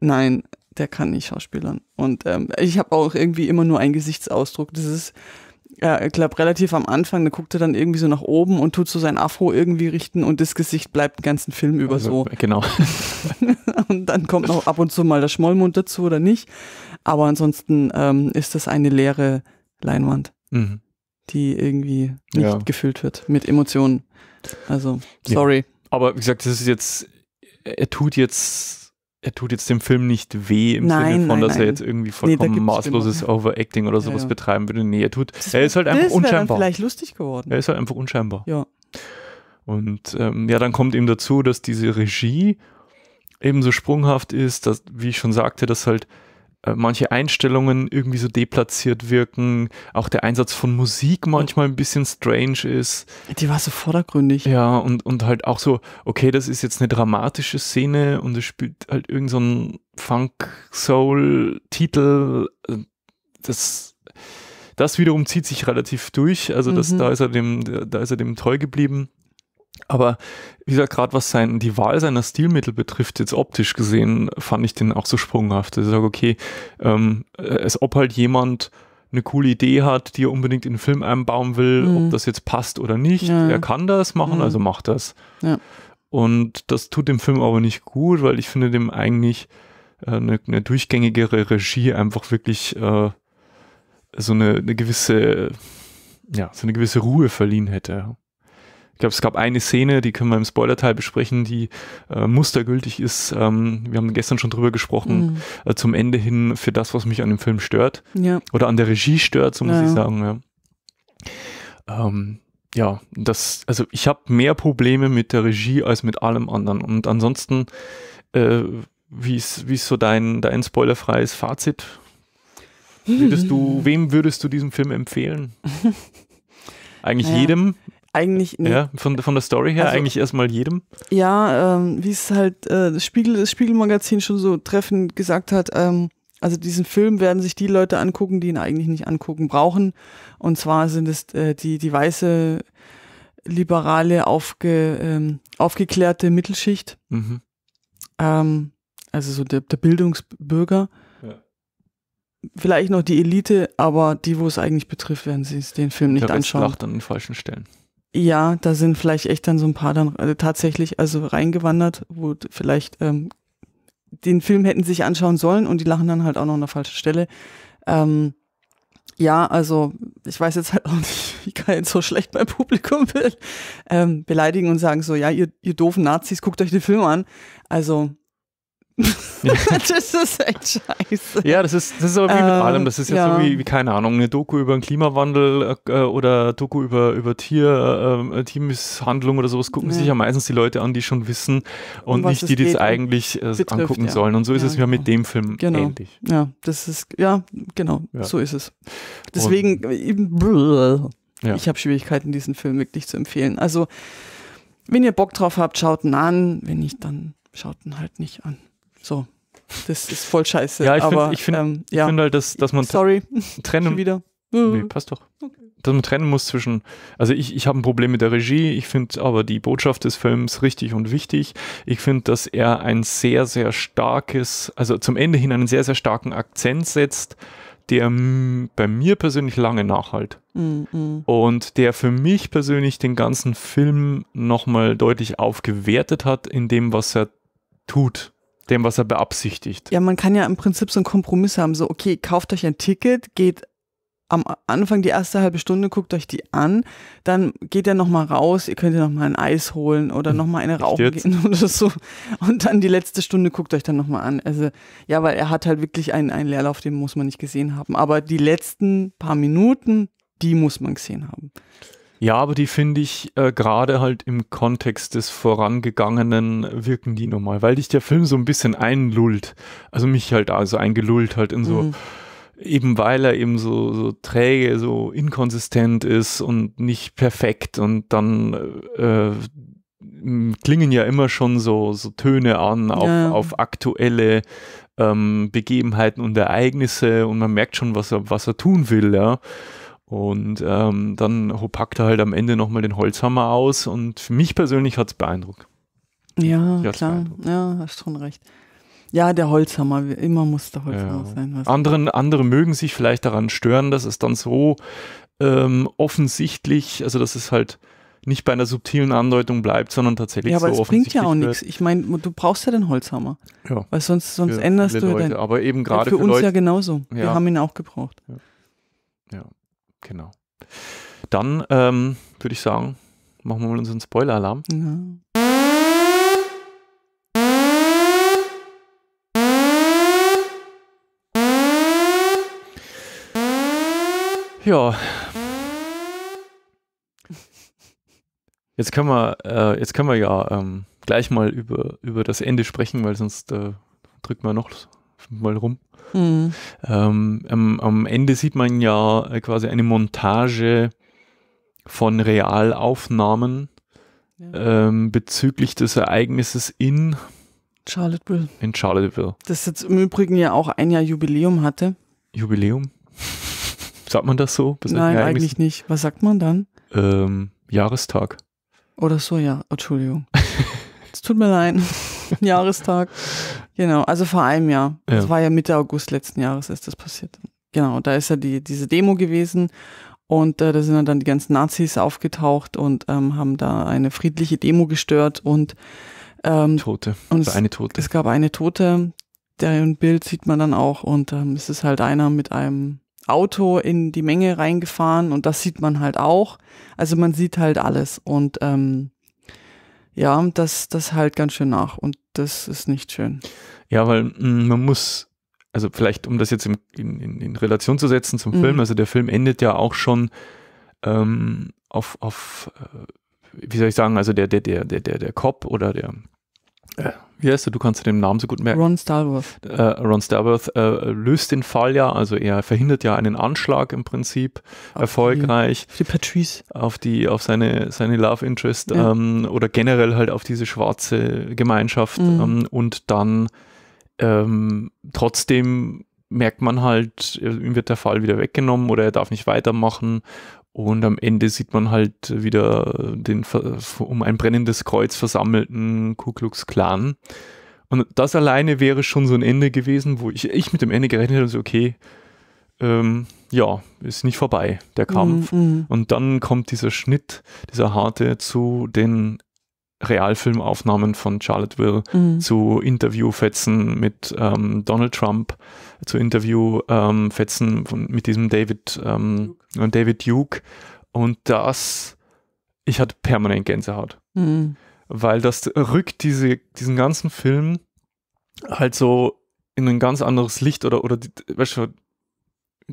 nein, der kann nicht schauspielern. Und ähm, ich habe auch irgendwie immer nur einen Gesichtsausdruck. Das ist, äh, ich glaube, relativ am Anfang, da guckt er dann irgendwie so nach oben und tut so sein Afro irgendwie richten und das Gesicht bleibt den ganzen Film über also, so. Äh, genau. *laughs* und dann kommt noch ab und zu mal der Schmollmund dazu oder nicht. Aber ansonsten ähm, ist das eine leere Leinwand. Mhm die irgendwie nicht ja. gefüllt wird mit Emotionen. Also, sorry. Ja. Aber wie gesagt, das ist jetzt, er tut jetzt, er tut jetzt dem Film nicht weh im nein, Sinne von, nein, dass nein. er jetzt irgendwie vollkommen nee, maßloses immer. Overacting oder sowas ja, betreiben würde. Nee, er tut, das er ist halt einfach unscheinbar. vielleicht lustig geworden. Er ist halt einfach unscheinbar. Ja. Und ähm, ja, dann kommt eben dazu, dass diese Regie ebenso sprunghaft ist, dass, wie ich schon sagte, dass halt äh, manche Einstellungen irgendwie so deplatziert wirken, auch der Einsatz von Musik manchmal ein bisschen strange ist. Die war so vordergründig. Ja, und, und halt auch so, okay, das ist jetzt eine dramatische Szene und es spielt halt irgend so Funk-Soul-Titel. Äh, das, das wiederum zieht sich relativ durch, also das, mhm. da, ist er dem, da ist er dem treu geblieben. Aber wie gesagt, gerade was sein, die Wahl seiner Stilmittel betrifft, jetzt optisch gesehen, fand ich den auch so sprunghaft. Also ich sage, okay, ähm, äh, als ob halt jemand eine coole Idee hat, die er unbedingt in den Film einbauen will, mhm. ob das jetzt passt oder nicht. Ja. Er kann das machen, mhm. also macht das. Ja. Und das tut dem Film aber nicht gut, weil ich finde dem eigentlich äh, eine, eine, durchgängigere Regie einfach wirklich äh, so eine, eine gewisse, ja, so eine gewisse Ruhe verliehen hätte ich glaube, es gab eine Szene, die können wir im Spoilerteil besprechen, die äh, mustergültig ist. Ähm, wir haben gestern schon drüber gesprochen, mhm. äh, zum Ende hin für das, was mich an dem Film stört. Ja. Oder an der Regie stört, so muss ja. ich sagen. Ja. Ähm, ja, das, also ich habe mehr Probleme mit der Regie als mit allem anderen. Und ansonsten, äh, wie ist, so dein, dein spoilerfreies Fazit? Würdest du, *laughs* wem würdest du diesen Film empfehlen? *laughs* Eigentlich ja. jedem, eigentlich nicht. Ja, von, von der Story her also, eigentlich erstmal jedem. Ja, ähm, wie es halt äh, das, Spiegel, das Spiegelmagazin schon so treffend gesagt hat, ähm, also diesen Film werden sich die Leute angucken, die ihn eigentlich nicht angucken brauchen. Und zwar sind es äh, die, die weiße, liberale, aufge, ähm, aufgeklärte Mittelschicht. Mhm. Ähm, also so der, der Bildungsbürger. Vielleicht noch die Elite, aber die, wo es eigentlich betrifft, werden sie den Film nicht der anschauen. Der dann an den falschen Stellen. Ja, da sind vielleicht echt dann so ein paar dann äh, tatsächlich also reingewandert, wo vielleicht ähm, den Film hätten sich anschauen sollen und die lachen dann halt auch noch an der falschen Stelle. Ähm, ja, also ich weiß jetzt halt *laughs* auch nicht, wie kann jetzt so schlecht mein Publikum ähm, beleidigen und sagen so, ja, ihr, ihr doofen Nazis, guckt euch den Film an. Also *laughs* das ist echt scheiße. Ja, das ist, das ist aber wie mit äh, allem. Das ist jetzt ja. so wie, wie, keine Ahnung, eine Doku über den Klimawandel äh, äh oder Doku über, über Tier, äh, äh Tiermisshandlung oder sowas gucken nee. sich ja meistens die Leute an, die schon wissen und um nicht die, die es eigentlich äh, betrifft, angucken ja. sollen. Und so ist ja, es ja mit genau. dem Film genau. ähnlich. Ja, das ist, ja, genau, so ist es. Deswegen, und, ich habe Schwierigkeiten, diesen Film wirklich zu empfehlen. Also, wenn ihr Bock drauf habt, schaut ihn an. Wenn nicht, dann schaut ihn halt nicht an. So, das ist voll scheiße. Ja, ich finde find, ähm, ja. find halt, dass, dass man Sorry. *laughs* trennen. wieder. Nee, mhm. passt doch. Dass man trennen muss zwischen, also ich, ich habe ein Problem mit der Regie, ich finde aber die Botschaft des Films richtig und wichtig. Ich finde, dass er ein sehr, sehr starkes, also zum Ende hin einen sehr, sehr starken Akzent setzt, der bei mir persönlich lange nachhalt. Mm -mm. Und der für mich persönlich den ganzen Film nochmal deutlich aufgewertet hat in dem, was er tut dem, was er beabsichtigt. Ja, man kann ja im Prinzip so einen Kompromiss haben, so, okay, kauft euch ein Ticket, geht am Anfang die erste halbe Stunde, guckt euch die an, dann geht er nochmal raus, ihr könnt ihr nochmal ein Eis holen oder hm. nochmal eine rauchen gehen *laughs* oder so. Und dann die letzte Stunde guckt euch dann nochmal an. Also, ja, weil er hat halt wirklich einen, einen Leerlauf, den muss man nicht gesehen haben. Aber die letzten paar Minuten, die muss man gesehen haben. Ja, aber die finde ich äh, gerade halt im Kontext des Vorangegangenen wirken die nochmal, weil dich der Film so ein bisschen einlullt. Also mich halt also eingelullt halt in so, mhm. eben weil er eben so, so träge, so inkonsistent ist und nicht perfekt und dann äh, äh klingen ja immer schon so, so Töne an auf, ja. auf aktuelle ähm, Begebenheiten und Ereignisse und man merkt schon, was er, was er tun will, ja. Und ähm, dann packt er halt am Ende nochmal den Holzhammer aus und für mich persönlich hat es beeindruckt. Ja, klar, beeindruckt. ja, hast schon recht. Ja, der Holzhammer, immer muss der Holzhammer ja. sein. Anderen, andere mögen sich vielleicht daran stören, dass es dann so ähm, offensichtlich, also dass es halt nicht bei einer subtilen Andeutung bleibt, sondern tatsächlich ja, aber so es offensichtlich bringt ja auch nichts. Ich meine, du brauchst ja den Holzhammer. Ja. Weil sonst, sonst änderst du Leute. Aber eben gerade für, für uns Leute, ja genauso. Ja. Wir haben ihn auch gebraucht. Ja. ja. Genau. Dann ähm, würde ich sagen, machen wir mal unseren Spoiler-Alarm. Mhm. Ja. Jetzt können wir, äh, jetzt können wir ja ähm, gleich mal über, über das Ende sprechen, weil sonst äh, drückt man noch mal rum. Mhm. Ähm, am, am, Ende sieht man ja äh, quasi eine Montage von Realaufnahmen ja. ähm, bezüglich des Ereignisses in Charlotteville. In Charlottesville. Das jetzt im Übrigen ja auch ein Jahr Jubiläum hatte. Jubiläum? *laughs* Sagt man das so? Nein, eigentlich nicht. Was sagt man dann? Ähm, Jahrestag. Oder so, ja. Entschuldigung. *laughs* Es tut mir leid letzten Jahrestag. Genau, also vor einem Jahr. Ja. Das war ja Mitte August letzten Jahres ist das passiert. Genau, da ist ja die, diese Demo gewesen und äh, da sind dann die ganzen Nazis aufgetaucht und ähm, haben da eine friedliche Demo gestört und ähm, Tote. Und es, eine Tote. Es gab eine Tote, deren Bild sieht man dann auch und ähm, es ist halt einer mit einem Auto in die Menge reingefahren und das sieht man halt auch. Also man sieht halt alles und ähm, ja, das, das halt ganz schön nach. Und das ist nicht schön. Ja, weil mm, man muss, also vielleicht um das jetzt in, in, in Relation zu setzen zum mhm. Film, also der Film endet ja auch schon ähm, auf, auf, äh, wie soll ich sagen, also der, der, der, der, der Cop oder der wie heißt er? Du kannst den Namen so gut merken. Ron Starworth. Äh, Ron Starworth äh, löst den Fall ja, also er verhindert ja einen Anschlag im Prinzip auf erfolgreich. Die, auf die Patrice. Auf die, auf seine, seine Love Interest ja. ähm, oder generell halt auf diese schwarze Gemeinschaft mhm. ähm, und dann ähm, trotzdem merkt man halt, äh, ihm wird der Fall wieder weggenommen oder er darf nicht weitermachen und am Ende sieht man halt wieder den um ein brennendes Kreuz versammelten Ku Klux Klan. Und das alleine wäre schon so ein Ende gewesen, wo ich, ich mit dem Ende gerechnet habe, so okay, ähm, ja, ist nicht vorbei, der Kampf. Mm, mm. Und dann kommt dieser Schnitt, dieser harte zu den Realfilmaufnahmen von Charlotteville mhm. zu Interviewfetzen mit ähm, Donald Trump, zu Interviewfetzen ähm, von, mit diesem David, ähm, Duke. Äh, David Duke. Und das, ich hatte permanent Gänsehaut. Mhm. Weil das rückt diese, diesen ganzen Film halt so in ein ganz anderes Licht oder, oder die, weißt du,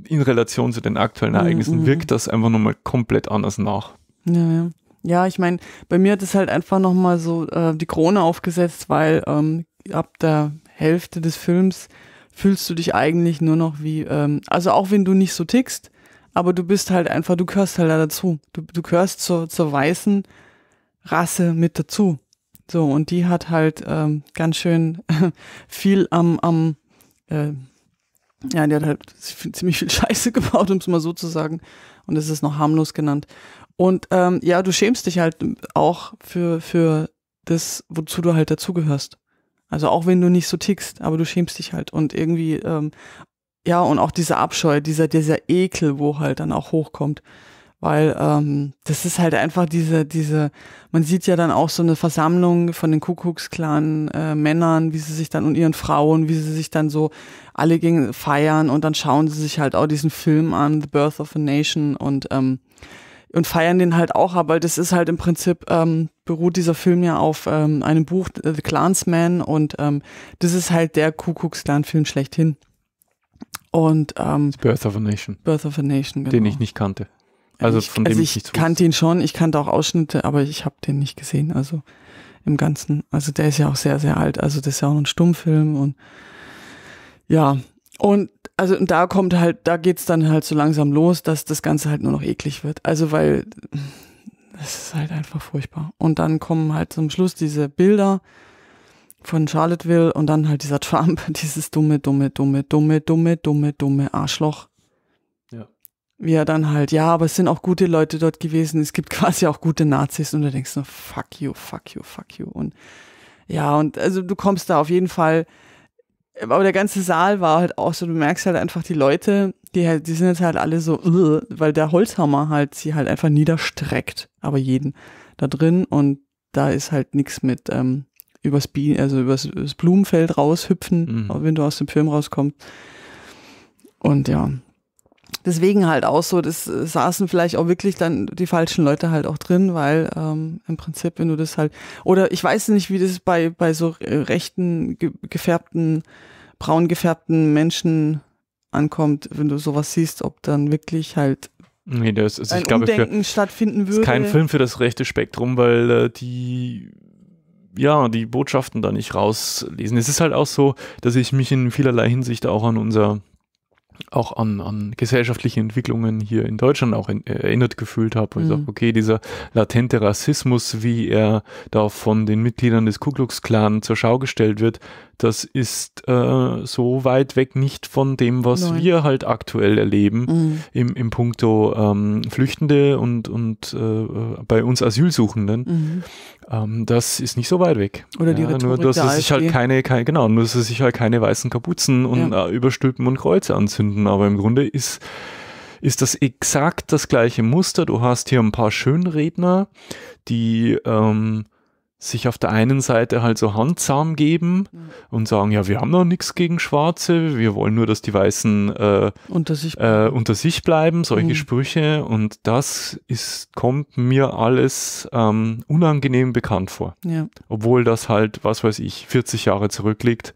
in Relation zu den aktuellen mhm, Ereignissen mhm. wirkt das einfach nochmal komplett anders nach. Ja, ja. Ja, ich meine, bei mir hat es halt einfach nochmal so äh, die Krone aufgesetzt, weil ähm, ab der Hälfte des Films fühlst du dich eigentlich nur noch wie, ähm, also auch wenn du nicht so tickst, aber du bist halt einfach, du gehörst halt da dazu. Du, du gehörst zur, zur weißen Rasse mit dazu. So, und die hat halt ähm, ganz schön *laughs* viel am, am äh, ja, die hat halt ziemlich viel Scheiße *laughs* gebaut, um es mal so zu sagen. Und es ist noch harmlos genannt. Und ähm, ja, du schämst dich halt auch für, für das, wozu du halt dazugehörst. Also auch wenn du nicht so tickst, aber du schämst dich halt. Und irgendwie, ähm, ja, und auch dieser Abscheu, dieser, dieser Ekel, wo halt dann auch hochkommt. Weil ähm, das ist halt einfach diese, diese, man sieht ja dann auch so eine Versammlung von den Kuckucksklan äh, Männern, wie sie sich dann und ihren Frauen, wie sie sich dann so alle gegen feiern und dann schauen sie sich halt auch diesen Film an, The Birth of a Nation und ähm, und feiern den halt auch, aber das ist halt im Prinzip, ähm, beruht dieser Film ja auf ähm, einem Buch, äh, The Clansman, und ähm, das ist halt der Kuckucksklan-Film schlechthin. Und ähm, Birth of a Nation. Birth of a Nation, genau. Den ich nicht kannte. Also ich, von dem also ich, ich kannte ihn schon, ich kannte auch Ausschnitte, aber ich habe den nicht gesehen, also im Ganzen. Also der ist ja auch sehr, sehr alt, also das ist ja auch ein Stummfilm und ja. Und also und da kommt halt, da geht es dann halt so langsam los, dass das Ganze halt nur noch eklig wird. Also weil es ist halt einfach furchtbar. Und dann kommen halt zum Schluss diese Bilder von Charlottesville und dann halt dieser Trump, *laughs* dieses dumme, dumme, dumme, dumme, dumme, dumme, dumme Arschloch. Ja. Wie er dann halt, ja, aber es sind auch gute Leute dort gewesen. Es gibt *laughs* quasi auch gute Nazis und du denkst nur, fuck you, fuck you, fuck you. Und ja, und also du kommst da auf jeden Fall aber der ganze Saal war halt auch so, du merkst halt einfach die Leute, die, halt, die sind jetzt halt alle so, weil der Holzhammer halt sie halt einfach niederstreckt, aber jeden da drin und da ist halt nichts mit ähm, übers, Bienen, also übers, übers Blumenfeld raushüpfen, mhm. wenn du aus dem Film rauskommst. Und ja, deswegen halt auch so, das äh, saßen vielleicht auch wirklich dann die falschen Leute halt auch drin, weil ähm, im Prinzip, wenn du das halt, oder ich weiß nicht, wie das bei, bei so äh, rechten, ge gefärbten braun gefärbten Menschen ankommt, wenn du sowas siehst, ob dann wirklich halt nee, das ist, also ein ich glaube, Umdenken für, stattfinden würde. Ist kein Film für das rechte Spektrum, weil äh, die ja, die Botschaften da nicht rauslesen. Es ist halt auch so, dass ich mich in vielerlei Hinsicht auch an unser auch an, an gesellschaftlichen Entwicklungen hier in Deutschland auch in, äh, erinnert gefühlt habe. Und mhm. ich sage, okay, dieser latente Rassismus, wie er da von den Mitgliedern des Ku Klux Klan zur Schau gestellt wird, das ist äh, so weit weg nicht von dem, was Nein. wir halt aktuell erleben mhm. im, im Punkto ähm, Flüchtende und, und äh, äh bei uns Asylsuchenden. Mhm. Ähm, das ist nicht so weit weg. Oder die ja, Rhetorik Nur, dass es sich halt keine, keine, genau, nur dass es sich halt keine weißen Kapuzen und ja. äh, überstülpen und Kreuze anzünden. Aber im Grunde ist, ist das exakt das gleiche Muster. Du hast hier ein paar Schönredner, die ähm, sich auf der einen Seite halt so handsam geben mhm. und sagen, ja, wir haben noch nichts gegen Schwarze, wir wollen nur, dass die Weißen äh, unter, sich. Äh, unter, sich. bleiben, solche mhm. Sprüche und das ist, kommt mir alles ähm, unangenehm bekannt vor. Ja. Obwohl das halt, was weiß ich, 40 Jahre zurückliegt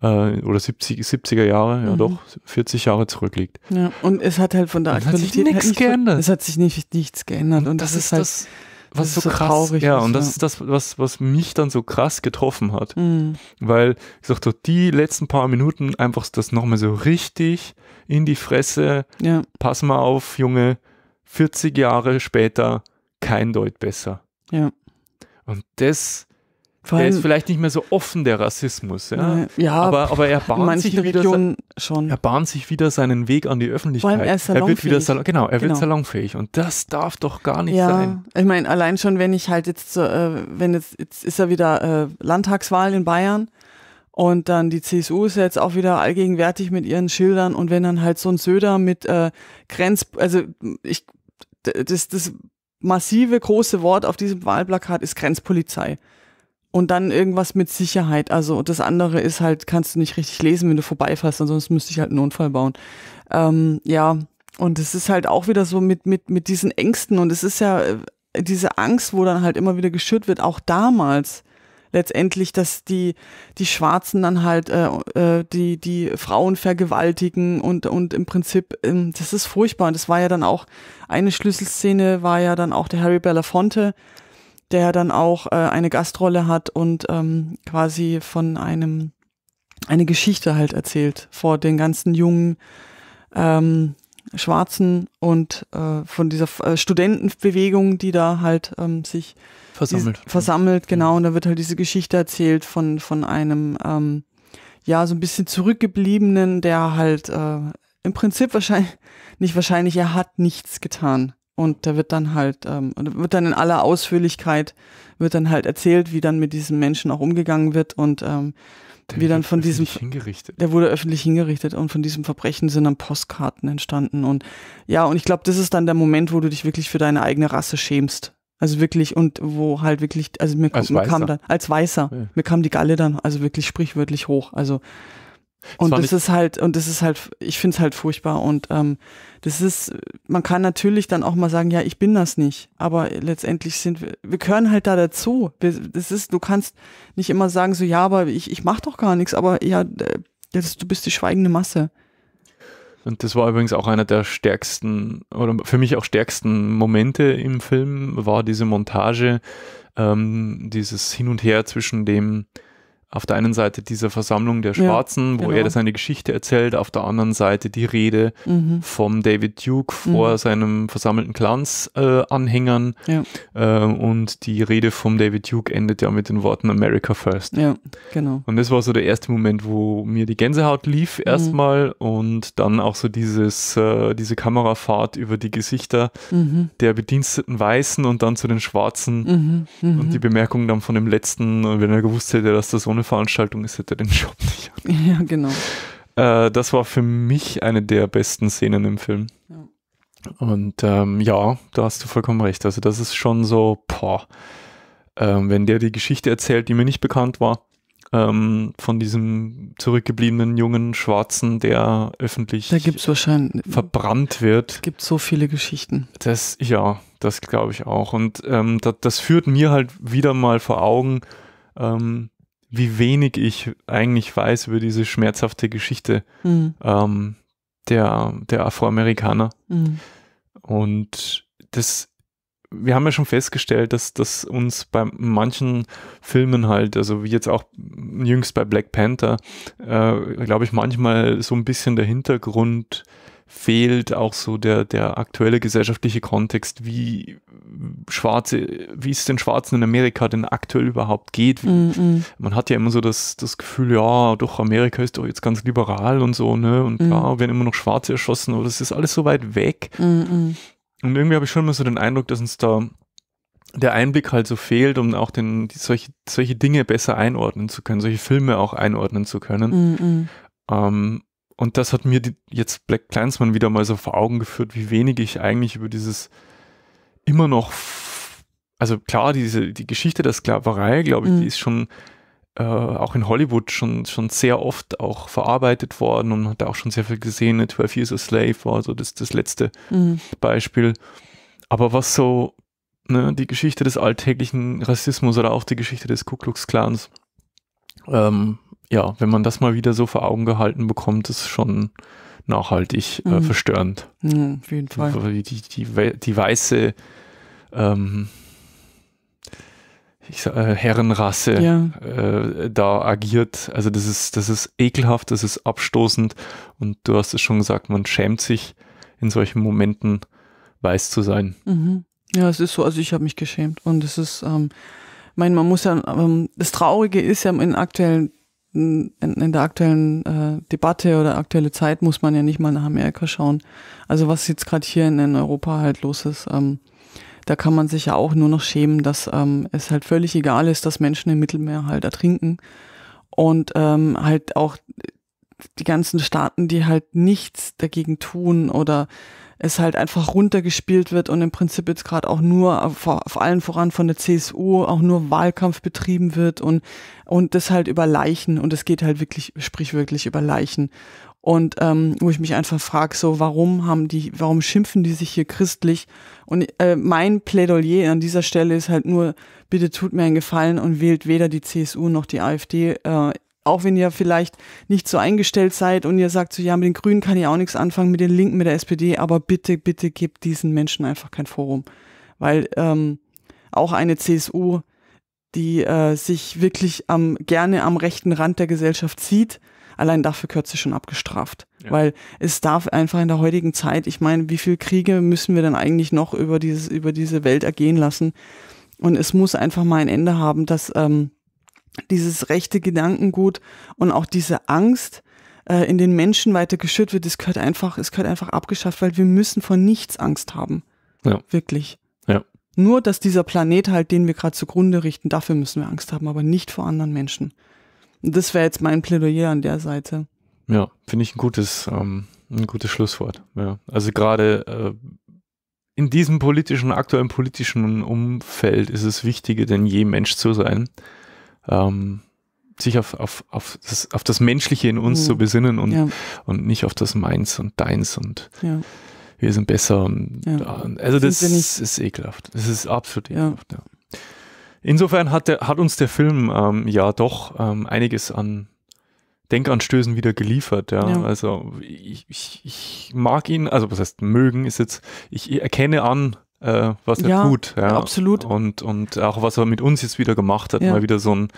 äh, oder 70, 70er Jahre, ja mhm. doch, 40 Jahre zurückliegt. Ja, und es hat halt von der Aktualität nichts halt geändert. es hat sich nicht, nichts geändert und, und das, das, ist halt... Das was ist so krass, traurig ja, ist, ne? und das ja. ist das, was, was mich dann so krass getroffen hat, mhm. weil ich sagte, die letzten paar Minuten einfach das nochmal so richtig in die Fresse, ja. pass mal auf, Junge, 40 Jahre später kein Deut besser. Ja. Und das, vor der allem, ist vielleicht nicht mehr so offen, der Rassismus. Ja, ne, ja aber, aber er, bahnt sich wieder, sein, er bahnt sich wieder seinen Weg an die Öffentlichkeit. Vor allem er ist salonfähig. Er wird wieder Salon, genau, er genau. wird salonfähig. Und das darf doch gar nicht ja, sein. Ich meine, allein schon, wenn ich halt jetzt, äh, wenn jetzt, jetzt ist ja wieder äh, Landtagswahl in Bayern und dann die CSU ist ja jetzt auch wieder allgegenwärtig mit ihren Schildern und wenn dann halt so ein Söder mit äh, Grenz, also ich, das, das massive große Wort auf diesem Wahlplakat ist Grenzpolizei. Und dann irgendwas mit Sicherheit. Also das andere ist halt, kannst du nicht richtig lesen, wenn du vorbeifährst, ansonsten müsste ich halt einen Unfall bauen. Ähm, ja, und es ist halt auch wieder so mit, mit, mit diesen Ängsten. Und es ist ja äh, diese Angst, wo dann halt immer wieder geschürt wird, auch damals letztendlich, dass die, die Schwarzen dann halt äh, äh, die, die Frauen vergewaltigen und, und im Prinzip, ähm, das ist furchtbar. Und das war ja dann auch, eine Schlüsselszene war ja dann auch der Harry Belafonte, der dann auch äh, eine Gastrolle hat und ähm, quasi von einem eine Geschichte halt erzählt vor den ganzen jungen ähm, Schwarzen und äh, von dieser äh, Studentenbewegung, die da halt ähm, sich versammelt. versammelt, genau. Und da wird halt diese Geschichte erzählt von, von einem, ähm, ja, so ein bisschen zurückgebliebenen, der halt äh, im Prinzip wahrscheinlich, nicht wahrscheinlich, er hat nichts getan. Und da wird dann halt, ähm, wird dann in aller Ausführlichkeit, wird dann halt erzählt, wie dann mit diesem Menschen auch umgegangen wird und ähm, der wie dann von diesem. Der wurde öffentlich hingerichtet und von diesem Verbrechen sind dann Postkarten entstanden. Und ja, und ich glaube, das ist dann der Moment, wo du dich wirklich für deine eigene Rasse schämst. Also wirklich, und wo halt wirklich, also mir, als mir kam dann, als Weißer, ja. mir kam die Galle dann, also wirklich sprichwörtlich hoch. Also und das, das ist halt, und das ist halt, ich finde es halt furchtbar. Und ähm, das ist, man kann natürlich dann auch mal sagen, ja, ich bin das nicht. Aber letztendlich sind wir, wir gehören halt da dazu. Wir, das ist, du kannst nicht immer sagen, so ja, aber ich, ich mach doch gar nichts, aber ja, das, du bist die schweigende Masse. Und das war übrigens auch einer der stärksten, oder für mich auch stärksten Momente im Film, war diese Montage, ähm, dieses Hin und Her zwischen dem auf der einen Seite diese Versammlung der Schwarzen, ja, genau. wo er genau. seine Geschichte erzählt, auf der anderen Seite die Rede mhm. vom David Duke mhm. vor mhm. seinem versammelten Clans-Anhängern. Äh, ja. äh, und die Rede vom David Duke endet ja mit den Worten America First. Ja, genau. Und das war so der erste Moment, wo mir die Gänsehaut lief mhm. erstmal mhm. und dann auch so dieses, äh, diese Kamerafahrt über die Gesichter mhm. der bediensteten Weißen und dann zu den Schwarzen und die Bemerkung dann von dem letzten, wenn er gewusst hätte, dass das ohne eine Veranstaltung ist, hätte er den *laughs* Job nicht. Ja, genau. Äh, das war für mich eine der besten Szenen im Film. Ja. Und ähm, ja, da hast du vollkommen recht. Also das ist schon so, boah, ähm, wenn der die Geschichte erzählt, die mir nicht bekannt war, ähm, von diesem zurückgebliebenen jungen Schwarzen, der öffentlich da gibt's wahrscheinlich, verbrannt wird. Es gibt so viele Geschichten. Das, ja, das glaube ich auch. Und ähm, das, das führt mir halt wieder mal vor Augen, ähm, wie wenig ich eigentlich weiß über diese schmerzhafte Geschichte mhm. ähm, der, der Afroamerikaner. Mhm. Und das, wir haben ja schon festgestellt, dass das uns bei manchen Filmen halt, also wie jetzt auch jüngst bei Black Panther, äh, glaube ich, manchmal so ein bisschen der Hintergrund fehlt auch so der, der aktuelle gesellschaftliche Kontext, wie Schwarze, wie es den Schwarzen in Amerika denn aktuell überhaupt geht. Wie, mm, mm. Man hat ja immer so das, das Gefühl, ja, doch, Amerika ist doch jetzt ganz liberal und so, ne? Und mm. ja, werden immer noch Schwarze erschossen, oder es ist alles so weit weg. Mm, mm. Und irgendwie habe ich schon immer so den Eindruck, dass uns da der Einblick halt so fehlt, um auch den, die, solche, solche Dinge besser einordnen zu können, solche Filme auch einordnen zu können. Mm, ähm, und das hat mir die, jetzt Black Clansman wieder mal so vor Augen geführt, wie wenig ich eigentlich über dieses immer noch, also klar, diese, die Geschichte der Sklaverei, glaube ich, mhm. die ist schon äh, auch in Hollywood schon, schon sehr oft auch verarbeitet worden und hat auch schon sehr viel gesehen. 12 ne? Years a Slave war so das, das letzte mhm. Beispiel. Aber was so ne, die Geschichte des alltäglichen Rassismus oder auch die Geschichte des Ku Klux Klans ähm, ja, wenn man das mal wieder so vor Augen gehalten bekommt, ist schon nachhaltig äh, mhm. äh, verstörend. Mhm, auf jeden Fall. Die, die, die, die weiße ähm, ich sag, äh, Herrenrasse ja. äh, da agiert. Also das ist, das ist ekelhaft, das ist abstoßend und du hast es schon gesagt, man schämt sich in solchen Momenten weiß zu sein. Mhm. Ja, es ist so, also ich habe mich geschämt und es ist, ähm, ich meine, man muss ja, ähm, das Traurige ist ja in aktuellen in, in der aktuellen äh, Debatte oder aktuelle Zeit muss man ja nicht mal nach Amerika schauen. Also was jetzt gerade hier in, in, Europa halt los ist, ähm, da kann man sich ja auch nur noch schämen, dass ähm, es halt völlig egal ist, dass Menschen im Mittelmeer halt ertrinken und ähm, halt auch die ganzen Staaten, die halt nichts dagegen tun oder es halt einfach runtergespielt wird und im Prinzip jetzt gerade auch nur vor, vor allen voran von der CSU auch nur Wahlkampf betrieben wird und, und das halt über Leichen und es geht halt wirklich sprichwörtlich über Leichen. Und ähm, wo ich mich einfach frage, so warum haben die, warum schimpfen die sich hier christlich? Und äh, mein Plädoyer an dieser Stelle ist halt nur, bitte tut mir einen Gefallen und wählt weder die CSU noch die AfD. Äh, auch wenn ihr vielleicht nicht so eingestellt seid und ihr sagt so, ja, mit den Grünen kann ich auch nichts anfangen, mit den Linken, mit der SPD, aber bitte, bitte gebt diesen Menschen einfach kein Forum. Weil ähm, auch eine CSU, die äh, sich wirklich am, gerne am rechten Rand der Gesellschaft sieht, allein dafür gehört sie schon abgestraft. Ja. Weil es darf einfach in der heutigen Zeit, ich meine, wie viel Kriege müssen wir denn eigentlich noch über, dieses, über diese Welt ergehen lassen? Und es muss einfach mal ein Ende haben, dass... Ähm, dieses rechte Gedankengut und auch diese Angst äh, in den Menschen weiter geschürt wird, das gehört einfach, es gehört einfach abgeschafft, weil wir müssen vor nichts Angst haben. Ja. Wirklich. Ja. Nur, dass dieser Planet halt, den wir gerade zugrunde richten, dafür müssen wir Angst haben, aber nicht vor anderen Menschen. Und das wäre jetzt mein Plädoyer an der Seite. Ja, finde ich ein gutes, ähm, ein gutes Schlusswort. Ja. Also gerade äh, in diesem politischen, aktuellen politischen Umfeld ist es wichtiger denn je Mensch zu sein ähm, sich auf, auf, auf, das, auf das Menschliche in uns mhm. zu besinnen und, ja. und nicht auf das Meins und Deins und ja. wir sind besser. Und, ja. Also das ist ekelhaft. Das ist absolut ekelhaft. Ja. Insofern hat, der, hat uns der Film ähm, ja doch ähm, einiges an Denkanstößen wieder geliefert. Ja. ja. Also ich, ich, ich mag ihn, also was heißt mögen ist jetzt, ich erkenne an, äh, was er ja, tut. Ja, absolut. Und, und auch was er mit uns jetzt wieder gemacht hat, ja. mal wieder so ein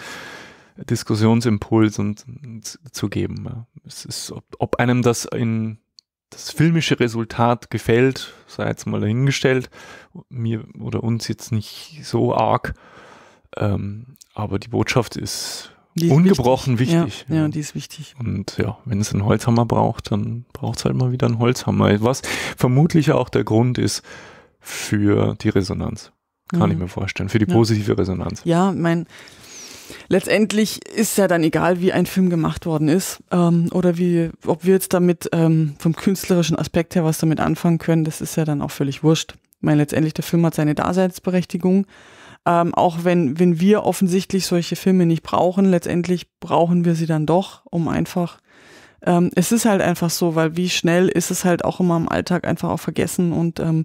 Diskussionsimpuls und, und zu geben. Ja. Es ist, ob, ob, einem das in das filmische Resultat gefällt, sei jetzt mal dahingestellt, mir oder uns jetzt nicht so arg, ähm, aber die Botschaft ist ungebrochen wichtig. wichtig. Ja, ja, die ist wichtig. Und ja, wenn es einen Holzhammer braucht, dann braucht es halt mal wieder einen Holzhammer. Was vermutlich auch der Grund ist, für die Resonanz. Kann mhm. ich mir vorstellen. Für die positive Resonanz. Ja, mein, letztendlich ist ja dann egal, wie ein Film gemacht worden ist ähm, oder wie, ob wir jetzt damit ähm, vom künstlerischen Aspekt her was damit anfangen können, das ist ja dann auch völlig wurscht. Ich meine, letztendlich der Film hat seine Daseinsberechtigung. Ähm, auch wenn, wenn wir offensichtlich solche Filme nicht brauchen, letztendlich brauchen wir sie dann doch, um einfach. Ähm, es ist halt einfach so, weil wie schnell ist es halt auch immer im Alltag einfach auch vergessen und ähm,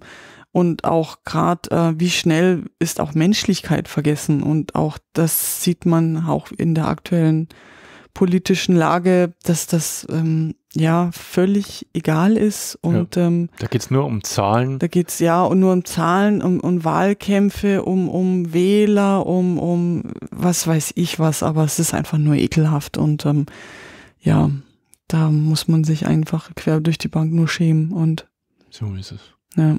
und auch gerade, äh, wie schnell ist auch Menschlichkeit vergessen. Und auch das sieht man auch in der aktuellen politischen Lage, dass das ähm, ja völlig egal ist. Und ja, ähm, da geht's nur um Zahlen. Da geht's ja und nur um Zahlen, um, um Wahlkämpfe, um, um Wähler, um, um was weiß ich was, aber es ist einfach nur ekelhaft und ähm, ja, da muss man sich einfach quer durch die Bank nur schämen und so ist es. Ja.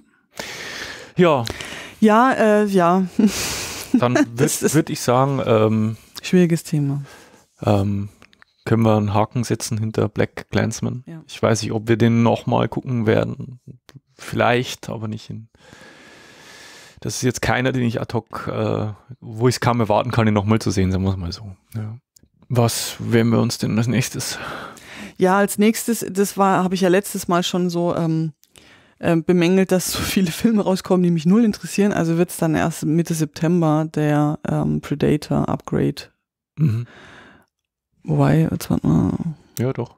Ja. Ja, äh, ja. *laughs* Dann würde würd ich sagen, ähm, schwieriges Thema. Ähm, können wir einen Haken setzen hinter Black Clansman. Ja. Ich weiß nicht, ob wir den nochmal gucken werden. Vielleicht, aber nicht in. Das ist jetzt keiner, den ich ad hoc, äh, wo ich es kaum erwarten kann, ihn nochmal zu sehen, sagen wir es mal so. Ja. Was werden wir uns denn als nächstes? Ja, als nächstes, das war, habe ich ja letztes Mal schon so ähm, äh, bemängelt, dass so viele *laughs* Filme rauskommen, die mich null interessieren. Also wird es dann erst Mitte September der ähm, Predator Upgrade. Mhm. Wobei, jetzt warte mal. Ja, doch.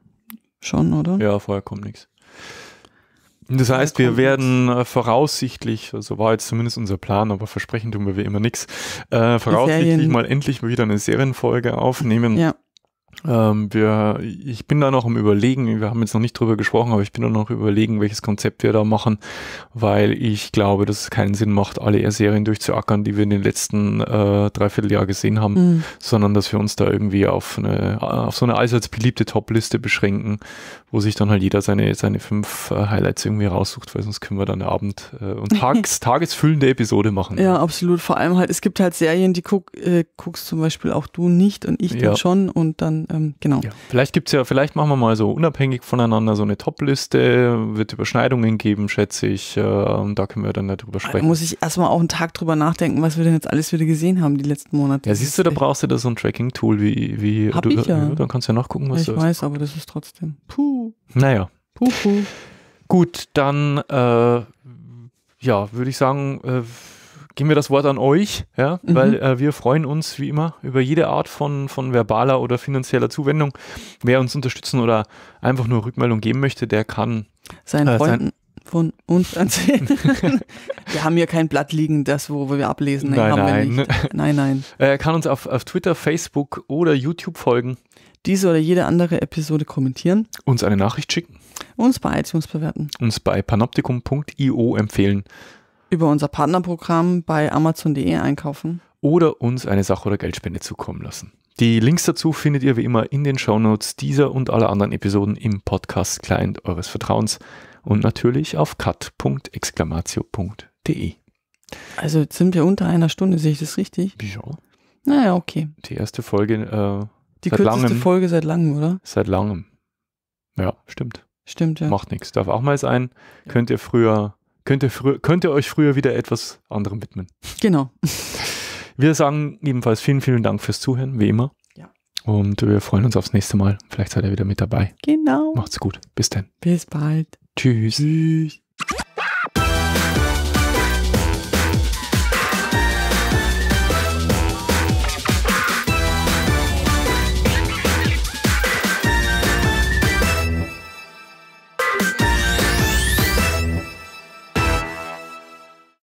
Schon, oder? Ja, vorher kommt nichts. Das heißt, wir werden äh, voraussichtlich, so also war jetzt zumindest unser Plan, aber versprechen tun wir wie immer nichts, äh, voraussichtlich mal endlich mal wieder eine Serienfolge aufnehmen. Ja. Ähm, wir, ich bin da noch am Überlegen, wir haben jetzt noch nicht drüber gesprochen, aber ich bin da noch überlegen, welches Konzept wir da machen, weil ich glaube, dass es keinen Sinn macht, alle Serien durchzuackern, die wir in den letzten äh, Dreivierteljahr gesehen haben, mhm. sondern dass wir uns da irgendwie auf, eine, auf so eine allseits beliebte Top-Liste beschränken, wo sich dann halt jeder seine, seine fünf äh, Highlights irgendwie raussucht, weil sonst können wir dann Abend- äh, und tags, *laughs* tagesfüllende Episode machen. Ja, absolut. Vor allem halt, es gibt halt Serien, die guck, äh, guckst zum Beispiel auch du nicht und ich ja. dann schon und dann ähm, genau. Ja, vielleicht gibt es ja, vielleicht machen wir mal so unabhängig voneinander so eine Top-Liste, wird Überschneidungen geben, schätze ich. Äh, da können wir dann darüber sprechen. Da muss ich erstmal auch einen Tag drüber nachdenken, was wir denn jetzt alles wieder gesehen haben die letzten Monate. Ja, siehst du, da brauchst du da so ein Tracking-Tool wie, wie Hab du, ich ja. ja. Dann kannst du ja nachgucken, was ich du Ich weiß, hast. aber das ist trotzdem. Puh. Naja. Puh, puh. Gut, dann äh, ja, würde ich sagen, äh, geben wir das Wort an euch, ja, mhm. weil äh, wir freuen uns wie immer über jede Art von, von verbaler oder finanzieller Zuwendung. Wer uns unterstützen oder einfach nur Rückmeldung geben möchte, der kann seinen äh, Freunden sein von uns erzählen. *laughs* wir haben hier kein Blatt liegen, das, wo wir ablesen. Nein, nein, *laughs* nein. nein, nein. Äh, er kann uns auf, auf Twitter, Facebook oder YouTube folgen. Diese oder jede andere Episode kommentieren. Uns eine Nachricht schicken. Uns bei iTunes bewerten. Uns bei panoptikum.io empfehlen über unser Partnerprogramm bei Amazon.de einkaufen. Oder uns eine Sache oder Geldspende zukommen lassen. Die Links dazu findet ihr wie immer in den Shownotes dieser und aller anderen Episoden im Podcast-Client eures Vertrauens und natürlich auf cut.exclamatio.de. Also jetzt sind wir unter einer Stunde, sehe ich das richtig? Ja. Naja, okay. Die erste Folge äh, Die seit kürzeste langem, Folge seit langem, oder? Seit langem. Ja, stimmt. Stimmt, ja. Macht nichts. Darf auch mal sein. Könnt ihr früher könnt ihr, frü könnt ihr euch früher wieder etwas anderem widmen. Genau. *laughs* Wir sagen ebenfalls vielen, vielen Dank fürs Zuhören, wie immer. Ja. Und wir freuen uns aufs nächste Mal. Vielleicht seid ihr wieder mit dabei. Genau. Macht's gut. Bis dann. Bis bald. Tschüss. Tschüss.